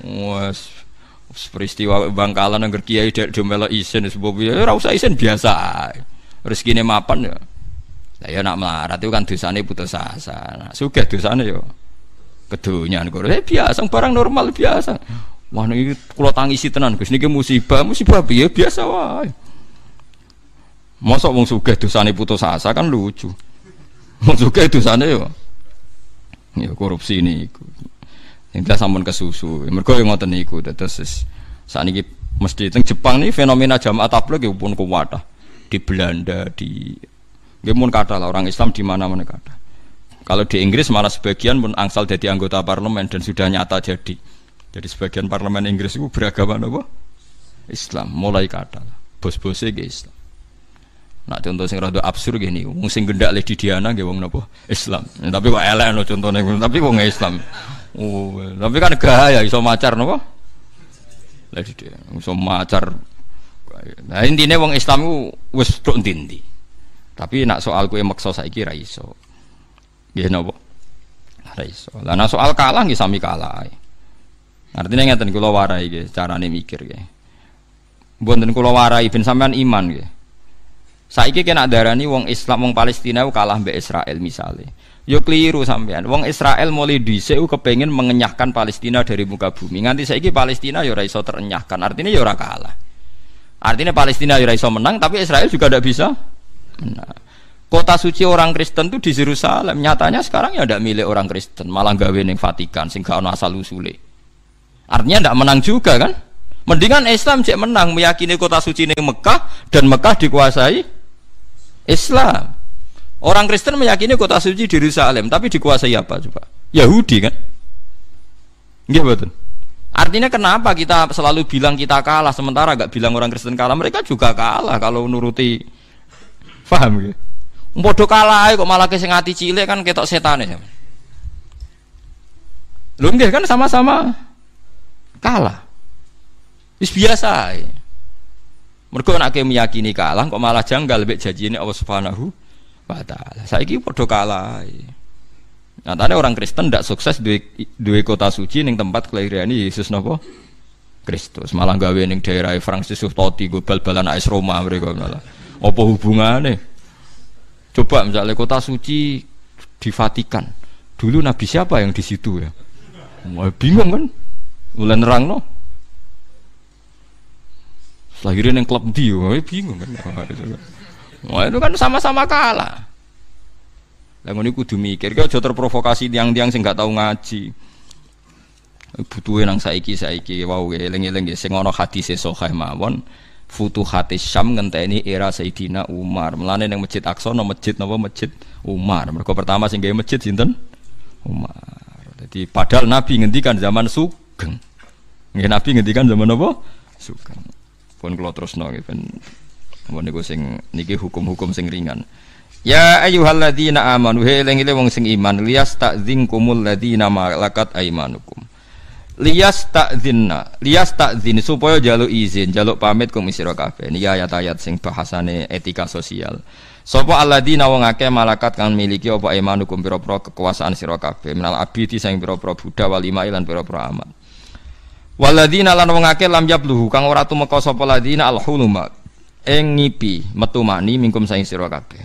Wes peristiwa bangkalan yang kiai dek domelo isin sebab ya ora usah isin biasa. Rezekine mapan ya. Lah ya nak marah itu kan dosane putus asa. Nah, sugih dosane ya kedunyaan kok. Eh, biasa barang normal biasa. Wah ini kalau tangisi tenan Gus ini musibah, musibah piye biasa wae. Mosok wong itu dosane putus asa kan lucu. Wong sugih dosane yo ya korupsi ini. Yang jelas sampun susu, mereka yang ngotot niku terus ini mesti teng Jepang nih fenomena jamaah lagi pun kuwata. Di Belanda, di dia pun kata lah orang Islam di mana-mana kata. Kalau di Inggris malah sebagian pun angsal jadi anggota parlemen dan sudah nyata jadi. Jadi sebagian parlemen Inggris itu beragama apa? Islam, mulai kata bos-bosnya ke Islam. Nah contoh sing rada absurd gini, wong sing gendak di Diana nggih wong napa? Islam. tapi kok elek no contohnya, tapi wong Islam. Oh, tapi kan gaya iso macar napa? di dia iso macar. Nah intinya wong Islam ku wis tok ndi Tapi nak soal kuwi maksa saiki ra iso. Nggih napa? Ra iso. Lah soal kalah nggih sami kalah. Artinya ngeten kula warai cara carane mikir nggih. Mboten kula warai ben sampean iman ke. Saiki kena darani wong Islam wong Palestina kalah mbek Israel misalnya. Yo keliru sampean. Wong Israel mulai dhisik kepengen mengenyahkan Palestina dari muka bumi. Nganti saiki Palestina yo ora terenyahkan. Artinya yo ora kalah. Artinya Palestina yo ora menang tapi Israel juga tidak bisa. Nah, kota suci orang Kristen tuh di Yerusalem. Nyatanya sekarang ya tidak milik orang Kristen, malah gawe ning Vatikan sing gak ono asal usule. Artinya tidak menang juga kan? Mendingan Islam cek menang meyakini kota suci ini Mekah dan Mekah dikuasai Islam. Orang Kristen meyakini kota suci di Yerusalem tapi dikuasai apa coba? Yahudi kan? Iya betul. Artinya kenapa kita selalu bilang kita kalah sementara gak bilang orang Kristen kalah? Mereka juga kalah kalau nuruti paham gak? Bodoh kalah kok malah kesengati cilik kan ketok setan ya. Lu kan sama-sama kalah wis biasa ya. mergo nak meyakini kalah kok malah janggal mek janjine Allah Subhanahu wa taala saiki padha kalah ya. Nah, tadi orang Kristen tidak sukses di, di kota suci ini tempat kelahiran Yesus nopo Kristus. Malah gawe neng daerah Francis Suhtoti gue bal-balan AS Roma mereka malah. Apa hubungannya? Coba misalnya kota suci di Vatikan. Dulu Nabi siapa yang di situ ya? Wah, bingung kan? Mulai nerang no. Lahirin yang klub di, bingung kan? kan. Wah itu kan sama-sama kalah. Lah ngono kudu mikir, kau jauh terprovokasi tiang-tiang sing nggak tahu ngaji. Butuhin nang saiki saiki, wow, ya, eling-eling ya, sing ono hati sesokai mawon. hati Syam ngenteni era Sayyidina Umar. Melane yang Masjid Aqsa no masjid napa masjid Umar. mereka pertama sing gawe masjid sinten? Umar. Jadi padahal Nabi ngendikan zaman suku sugeng. Nggih Nabi ngendikan zaman apa Sugeng. Pun kula terusno nggih ben pun niku sing niki hukum-hukum sing ringan. Ya ayyuhalladzina amanu he eling wong sing iman liyas ta'zinkumul ladzina malakat aimanukum. Liyas ta'zinna, liyas ta'zin supaya jaluk izin, jaluk pamit kum sira kabeh. Niki ayat-ayat sing bahasane etika sosial. Sapa alladzina wong akeh malakat kang miliki apa imanukum hukum pira kekuasaan siro kafe Minal abidi sing pira-pira wal imai lan pira amat. Waladina lan wong akeh lam yabluhu kang ora tumeka sapa ladina al huluma ing ngipi metu mani mingkum saing sira kabeh.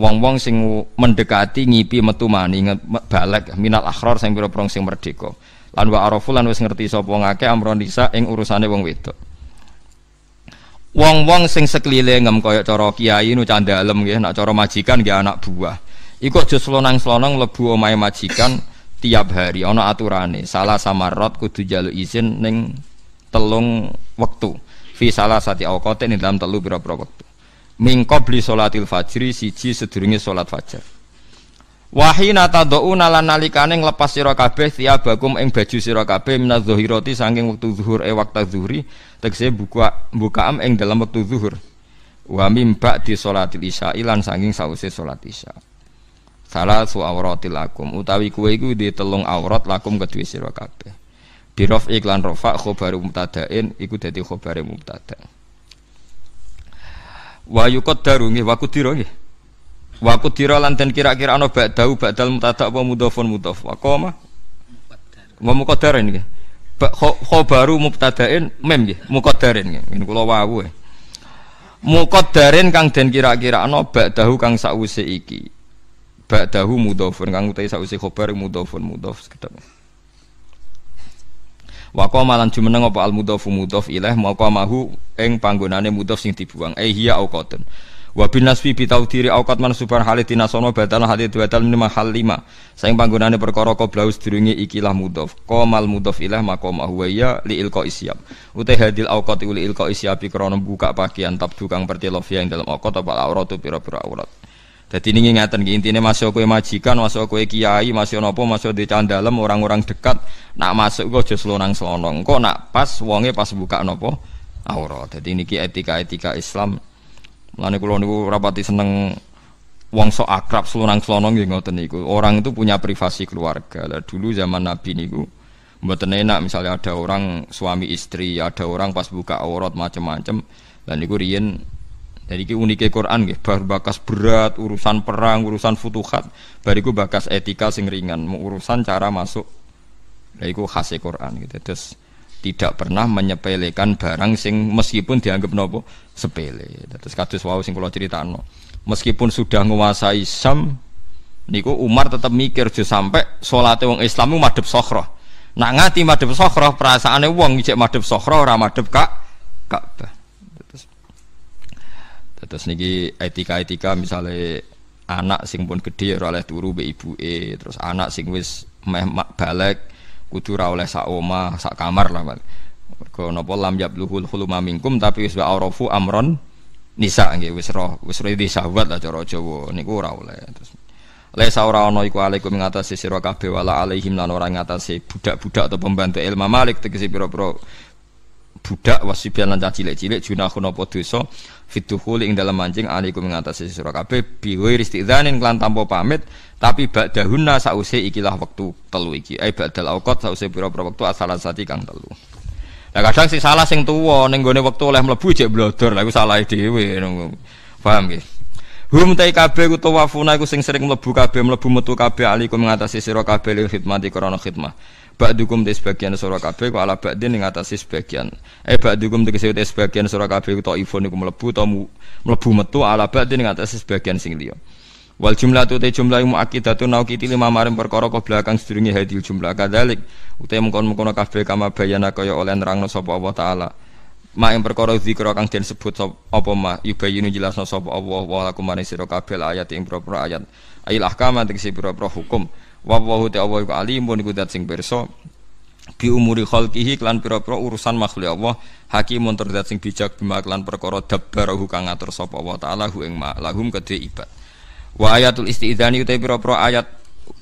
Wong-wong sing mendekati ngipi metu mani balek minal akhrar sing pira-pira sing merdeka. Lan wa arafu lan wis ngerti sapa ngakeh amron nisa ing urusane wong wedok. Wong-wong sing sekelilingem kaya cara kiai nu candalem nggih, nak cara majikan nggih anak buah. Iku aja slonang-slonang lebu omahe majikan tiap hari ono aturane salah samarot kudu jalu izin neng telung waktu fi salah sati awqatin ini dalam telu berapa pira wektu min qabli salatil fajri siji solat salat fajar wahina tad'una lan nalikane lepas sira kabeh bagum ing baju sira kabeh minaz zahirati saking wektu zuhur e waktu zuhri tegese buka bukaam eng dalam waktu zuhur wa mimba di salatil isya ilan sanging sause solat isya salah su awratil lakum utawi kowe di telung aurat lakum kedue sira kabeh birof iklan rofa khobaru mubtadain iku dadi khobare mubtada wa yuqaddaru darungi, wa kudira nggih wa kudira lan den kira-kira ana ba'dau ba'dal mubtada apa mudofon mudof wa qoma wa muqaddarin nggih khobaru mubtadain mem nggih muqaddarin nggih ngene kula wau e. kang den kira-kira ana ba'dahu kang sakwise iki ba'dahu mudhofun kang utai sausi khobar mudhofun mudhof sekedap Wako malan lan jumeneng apa al mudhofu mudhof ilaih mahu ing panggonane mudhof sing dibuang eh hiya auqatun wa bin tiri bi tawdiri auqat super halid dinasono batal hadid batal min mahal lima saing panggonane perkara qoblau sedurunge ikilah mudhof Komal mudhof ilah, maqamahu mahu ya li ilqa isyab utai hadil auqat li ilqa isiap. krana buka pakaian tabdu kang pertelo yang dalam auqat apa auratu pira-pira aurat jadi ini ingatan intinya masuk kue majikan, masuk kue kiai, masuk nopo, masuk di dalam orang-orang dekat. Nak masuk gue jual lonang selonong. Kok nak pas uangnya pas buka nopo aurat. Jadi ini etika etika Islam. Lain kulo niku rapati seneng wong sok akrab selonang selonong gitu ngoten niku. Orang itu punya privasi keluarga. Lah dulu zaman Nabi niku buat enak misalnya ada orang suami istri, ada orang pas buka aurat macam-macam. dan niku rien jadi ki uniknya Quran nggih, bar bakas berat, urusan perang, urusan futuhat, bariku bakas etika sing ringan, urusan cara masuk. Lha iku khase Quran gitu. Terus tidak pernah menyepelekan barang sing meskipun dianggap nopo sepele. Terus kados Wow sing kula critakno. Meskipun sudah menguasai Sam niku Umar tetap mikir jo sampai salate wong Islam itu madhep sokro. Nak ngati madhep sokhroh perasaane wong cek madhep sokhroh ora madhep Ka'bah. Terus niki etika-etika misalnya anak sing pun gede ora oleh turu mbek e terus anak sing wis meh balik kudu ora oleh sak oma sak kamar lah. Mergo napa lam yabluhul huluma minkum tapi wis arafu amron nisa nggih wis roh, wis di sahabat lah cara Jawa niku ora oleh. Terus Laisa ora ana iku alaikum ngatasi sira kabeh wala alaihim lan ora ngatasi budak-budak atau pembantu ilmu malik tegese pira-pira budak wasibian lan cilik-cilik junahun apa dosa fidukhul ing dalam mancing alaikum ing atase sira kabeh biwe ristidzan lan tanpa pamit tapi ba'dahunna sause ikilah waktu telu iki ai badal auqat sause pira-pira wektu asalan sati kang telu Nah kadang sing salah sing tuwa ning gone wektu oleh mlebu jek blodor lha iku salahe dhewe. Paham nggih? Hum tai kabeh utawa funa iku sing sering mlebu kabeh mlebu metu kabeh alikum ngatasi sira kabeh li khidmati krana khidmah dukum te sebagian surah kabeh ku ala ba'din ning atase sebagian. Eh bak te di sebagian sira kabeh tau ifon ku melebu, tau melebu metu ala ba'din ning atase sebagian sing liya. Wal jumlah tu te jumlah mu akidatu naukiti lima marim perkara ke belakang sedurungi hadil jumlah kadalik utai mengkon-mengkon kabeh kama bayana kaya oleh nerangno sapa Allah taala. Ma yang perkara zikra kang den sebut apa ma yubayinu jelasno sapa Allah wa lakum maring kabeh ayat ing pira ayat. Ail kama tegese pira hukum wa wahu ta Allah iku alimun iku zat sing pirsa bi umuri khalqihi klan pira-pira urusan makhluk Allah hakimun tur sing bijak bima klan perkara dabbarahu kang ngatur sapa Allah taala hu ing lahum kedhe ibad wa ayatul istidzani uta pira-pira ayat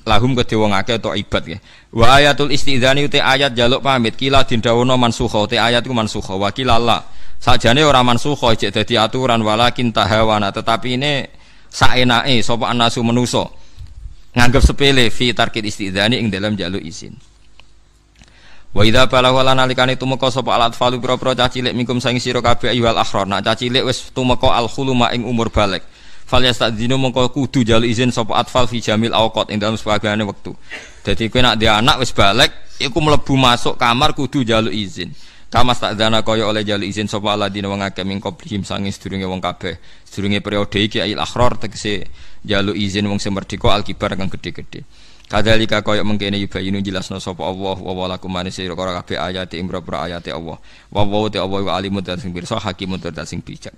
lahum kedhe wong akeh to ibad ya wa ayatul istidzani uta ayat jaluk pamit kila dindawono mansukha uta ayat ku mansukha wa kila sajane ora mansukha cek dadi aturan walakin tahawana tetapi ini saenake sapa anasu menusa nganggap sepele fi tarkit istidzani ing dalam jalur izin Wa idza balagha lan alikane tumeka sapa alat falu pira-pira cah cilik mingkum saing sira kabeh ayyuhal akhron nak cah cilik wis tumeka al khuluma ing umur balik fal yastadzinu mongko kudu jalu izin sapa atfal fi jamil awqat ing dalam sebagiane wektu dadi kowe nak dia anak wis balik iku mlebu masuk kamar kudu jalu izin kama tak dana kaya oleh jalu izin sapa aladin wong akeh ming qoblihim sedurunge wong kabeh sedurunge periode iki ayil akhrar tegese jaluk izin wong sing merdeka alkibar kang gedhe-gedhe. Kadalika kaya mengkene yubayinu jelasno sapa Allah wa kumani manisir ora kabeh ayat ing pira ayate Allah. Wa wa te Allah wa alimun dan sing pirsa hakim dan sing bijak.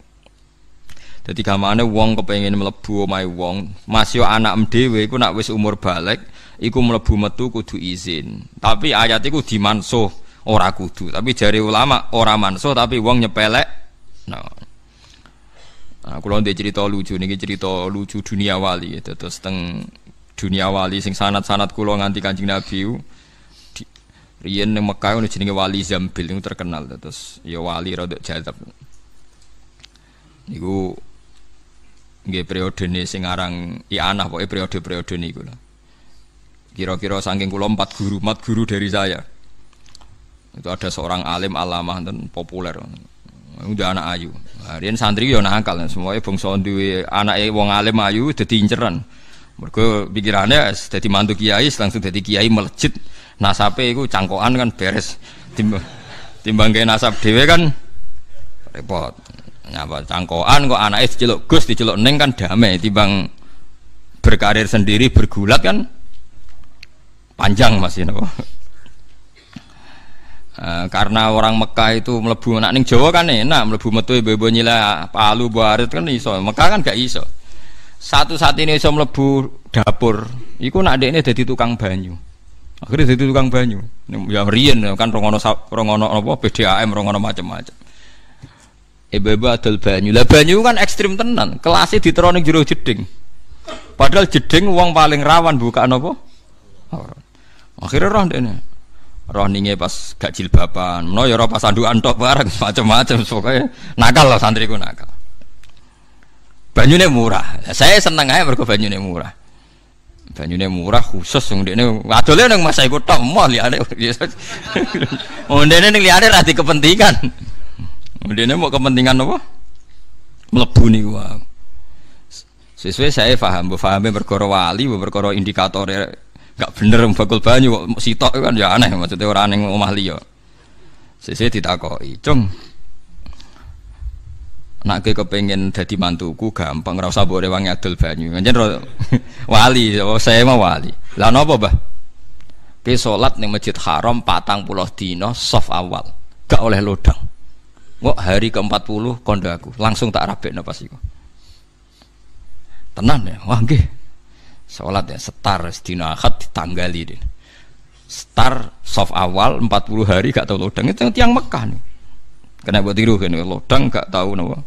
Jadi gamane wong kepengin mlebu omahe wong, mas yo anak dhewe iku nak wis umur balik iku mlebu metu kudu izin. Tapi ayat iku dimansuh ora kudu. Tapi jari ulama ora mansuh tapi wong nyepelek. No. Nah, kalau dia cerita lucu nih cerita lucu dunia wali gitu. Terus teng dunia wali sing sanat-sanat kulo nganti kancing Nabi di, yang Mekah itu jenenge wali Zambil itu terkenal terus ya wali rodok jadab niku nggih periode nih sing aran Ianah pokoknya periode-periode niku lah kira-kira saking kula empat guru empat guru dari saya itu ada seorang alim alamah dan populer udah anak ayu. Nah, Rian santri yo nakal, nah, semuanya bangsa duwe anake wong alim ayu jadi inceran. Mergo pikirannya jadi mantu kiai langsung jadi kiai melejit nasape iku cangkokan kan beres. Timbang, timbang kayak nasab dewe kan repot. Nyapa cangkokan kok anaknya celok Gus dicelok Neng kan damai timbang berkarir sendiri bergulat kan panjang masih ya, nopo. Eh, karena orang Mekah itu melebu anak ning Jawa kan enak melebu metu bebo nyila palu barit kan iso Mekah kan gak iso satu saat ini iso melebu dapur iku nak ini jadi tukang banyu akhirnya jadi tukang banyu ya rien kan rongono rongono apa PDAM rongono macam-macam ibu-ibu adol banyu lah banyu kan ekstrim tenan kelasnya diteronik jero jeding padahal jeding uang paling rawan buka apa akhirnya deh nih rohninge pas gak jilbaban no ya pas sandukan tok barang macam-macam pokoknya nakal lah santriku nakal banyune murah saya seneng aja mergo banyune murah banyune murah khusus yang dene wadole nang masa iku tok mah liare. oh dene ning liyane ra kepentingan oh, dene mau kepentingan apa mlebu niku gua. sesuai saya faham, pahame berkorowali, wali, perkara indikator gak bener bakul banyu sitok kan ya aneh maksudnya orang yang omah liya sisi ditakoki cung nak ke kepengen jadi mantuku gampang rasa boleh wangi adul banyu njenro wali oh, saya mau wali lah nopo bah ke sholat nih masjid haram patang pulau dino soft awal gak oleh lodang kok hari ke-40 kondo aku langsung tak rabekno napa sih tenan ya wah sholat ya setar sedina akad ditanggali deh. setar soft awal 40 hari gak tahu lodang itu tiang Mekah nih kena buat tiru kan lodang gak tahu nopo.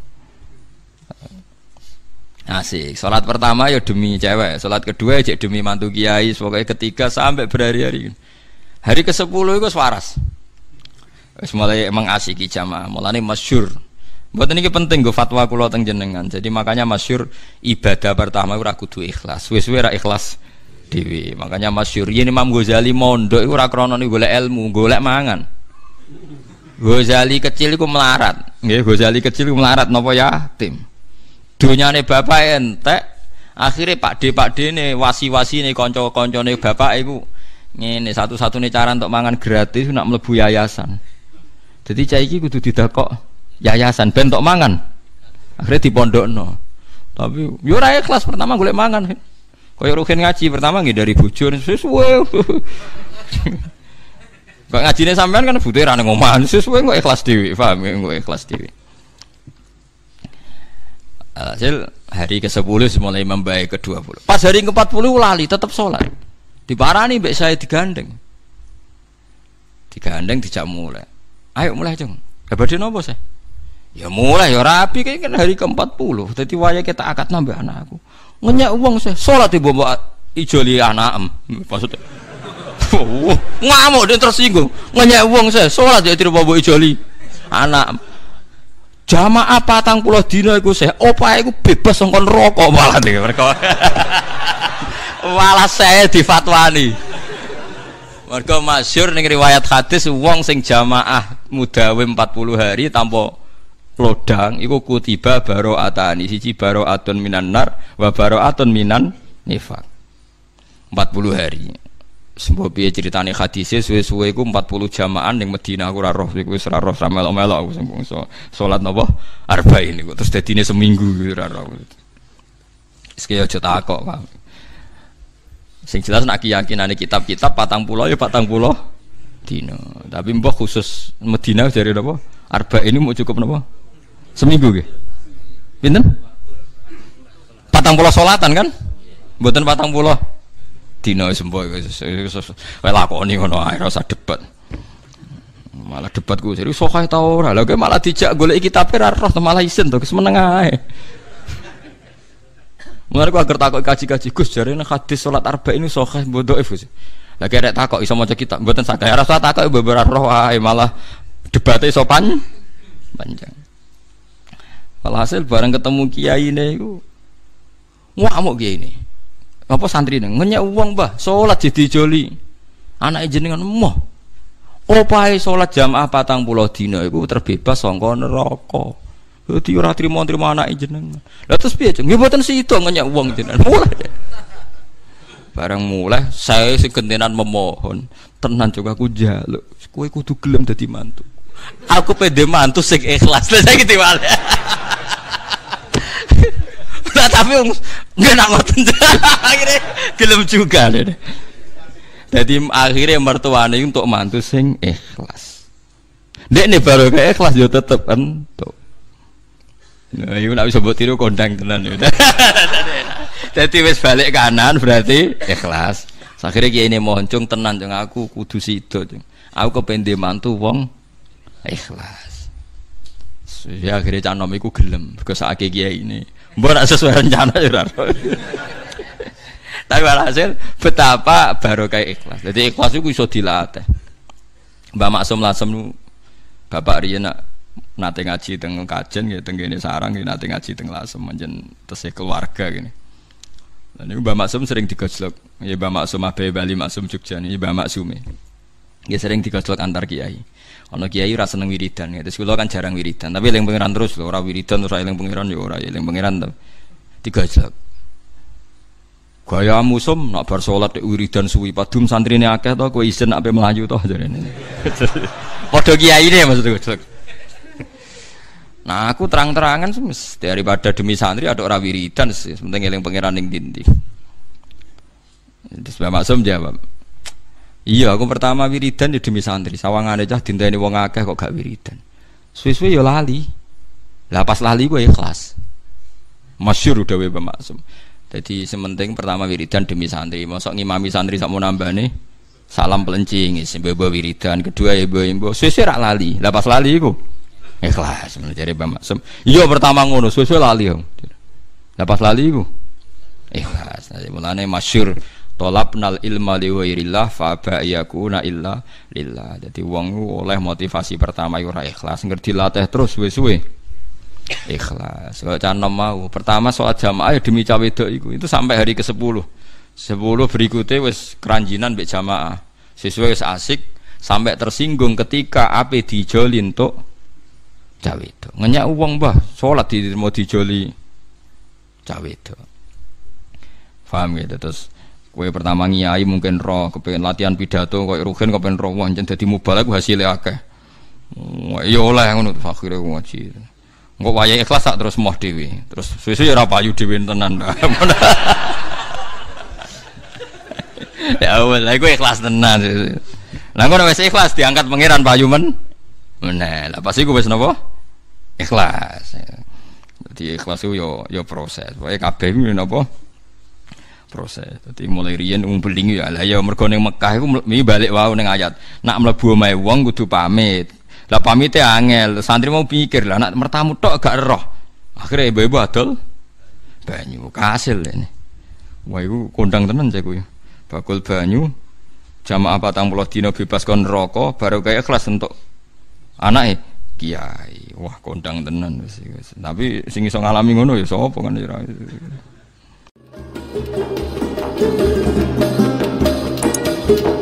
asik sholat pertama ya demi cewek sholat kedua ya demi mantu kiai pokoknya ketiga sampai berhari-hari hari ke sepuluh itu suaras mulai emang asik jamaah. mulai masyur Buat ini penting gue fatwa kulo teng jenengan. Jadi makanya masyur ibadah pertama ragu tuh ikhlas. wes wes ikhlas dewi. Makanya masyur ini Imam Ghazali mondok iku ora gue golek ilmu, lek mangan. Ghazali kecil iku melarat. Nggih, Ghazali kecil iku melarat ya tim, Dunia nih bapak entek, akhirnya Pak D Pak D nih wasi-wasi nih konco-konco nih bapak ibu, ini satu satu nih cara untuk mangan gratis nak melebu yayasan jadi cai tuh tidak kok yayasan bentuk mangan akhirnya di pondok no tapi yura kelas pertama gue mangan kau rukin ngaji pertama gini dari bujur, sesuai ngaji nih sampean kan butuh rana ngomongan omah sesuai kok ikhlas dhewe paham gue ikhlas dhewe eh, hasil hari ke sepuluh mulai membaik ke puluh. Pas hari ke empat puluh lali tetap sholat. di Diparani baik saya digandeng. Digandeng tidak mulai. Ayo mulai, Jung. Lah berarti nopo saya? Ya mulai ya rapi kayak kan hari ke puluh. Tadi waya kita akad nambah anakku. Ngenyak uang saya sholat ibu bawa ijoli em Maksudnya Oh, ngamuk dia tersinggung. Ngenyak uang saya sholat ya tidak bawa ijoli anak. Jamaah tang pulau dino itu saya opa itu bebas songkon rokok malah nih mereka. malah saya difatwani. Mereka masyur nih riwayat hadis uang sing jamaah mudawim puluh hari tanpa lodang iku kutiba baro atani siji baro atun minan nar wa baro atun minan nifak 40 hari sebab piye ceritanya hadise suwe-suwe iku 40 jamaan yang Medina aku ora roh iku wis ora roh melok so aku sembung salat napa arba'in terus dadine seminggu ora roh Sekali aja Pak. Sing jelas nak keyakinane kitab-kitab patang pulau ya patang pulau dino. Tapi mbah khusus Medina dari nopo Arba ini mau cukup napa? Seminggu ke Pinten? Patang pulau solatan kan? Buatan patang pulau dino sembuh wis lakoni ngono ae rasa debat. Malah debat gue, jadi sokai tau ora. Lagi malah dijak golek kitab ora roh malah isin to meneng ae. Mulane aku agar takut kaji-kaji Gus nih hadis sholat arba ini sokai bodoh sih. Lagi ada takok iso maca kitab mboten sakaya rasa ibu beberapa roh ae malah debatnya sopan panjang. Walhasil bareng ketemu kiai ini wah mau kiai ini. Apa santri ini? Ngenyek uang bah, sholat jadi joli. Anak jenengan moh. opai sholat jamaah patang pulau dino ibu terbebas songkon neraka. Dadi ora trimo-trimo anake jenengan. Lah terus piye, Cung? Nggih mboten sida ngenyek wong jenengan. Mulai. Barang mulai saya segentenan memohon, tenan juga aku jaluk. Kue kudu gelem dadi mantu aku pede mantu sing ikhlas lah saya gitu malah nah, tapi nggak nak akhirnya gelem juga deh jadi akhirnya mertuane untuk mantu sing ikhlas dek nih baru kayak ikhlas yo tetep kan, tuh Nah, ibu nak bisa buat tiru kondang tenan Jadi wes balik kanan berarti ikhlas. Akhirnya kiai ini moncong tenan jeng aku kudu situ. jeng. Aku kepengen mantu wong ikhlas ya akhirnya canom iku gelem ke saat kiai ini mbok sesuai rencana ya tapi hasil betapa baru kayak ikhlas jadi ikhlas itu bisa dilatih Mbak Maksum Lasem nu Bapak Rian nak nate ngaji teng kajen gitu teng ini sarang gitu nate ngaji teng Lasem menjen tesih keluarga gini dan ini Mbak Maksum sering digoslok, ya Mbak Maksum Abe Bali Maksum Jogja ini Mbak Maksum ya sering digoslok antar kiai Ono kiai rasa neng wiridan ya. Terus kula kan jarang wiridan, tapi eling pangeran terus lho, ora wiridan terus eling pangeran ya ora ya eling pangeran to. Tiga jelek. Gaya musum nak bar salat wiridan suwi padum santrine akeh to kowe isin ape melayu to jarene. Padha maksud maksudku jelek. Nah aku terang-terangan semis daripada demi santri ada orang wiridan sih, penting eling pangeran ning dindi. Terus Mbak Maksum jawab, Iya, aku pertama wiridan ya demi santri. Sawangane cah dinteni wong akeh kok gak wiridan. Suwe-suwe ya lali. Lah pas lali gue ya ikhlas. Masir udah wae maksum. Jadi sementing pertama wiridan demi santri. Mosok ngimami santri sak mau nih. salam pelencing wis bawa wiridan, kedua ya mbok suwe-suwe rak lali. Lah pas lali gue, ikhlas mencari Mbak Maksum. Iya pertama ngono suwe-suwe lali. Lah pas lali gue, ikhlas. Mulane masir nal ilma liwairillah fa na illa lillah. Jadi wong oleh motivasi pertama ora ikhlas, ngerti latih terus suwe-suwe. Ikhlas. kalau canom mau. Pertama sholat jamaah ya demi cawe itu Itu sampai hari ke sepuluh sepuluh berikutnya wes keranjinan mbek jamaah. Siswa wis asik sampai tersinggung ketika api dijoli untuk cawe itu. Ngenyak uang bah, sholat di mau dijoli cawe itu. Faham gitu terus Kue pertama ngiayi mungkin roh, kepengen latihan pidato, kau rugen kepengen roh, wah jadi mubalak hasilnya akeh. Hmm, iya oleh ngono fakir akhirnya ngaji. Gue waya ikhlas tak terus moh dewi, Terus susu ya ora payu dewi tenan. Ya awal lha gue ikhlas tenan. Lah gue nambah ikhlas diangkat pangeran Pak Yuman. Meneh, lah pasti gue besno boh. Ikhlas. Jadi ikhlas itu yo yo proses. Wae kabeh napa? proses. Jadi mulai rian wong beling ya lah ya mergo ning Mekah iku mi balik wae ning ayat. Nak mlebu omahe wong kudu pamit. Lah ya angel, santri mau pikir lah nak mertamu tok gak roh. Akhire ibu-ibu adol banyu kasil ini. Wah iku kondang tenan cek kuwi. Bakul banyu jamaah patang puluh dino bebas kon rokok baru kayak kelas untuk anak kiai wah kondang tenan tapi sing iso ngalami ngono ya sapa kan ya Thank you.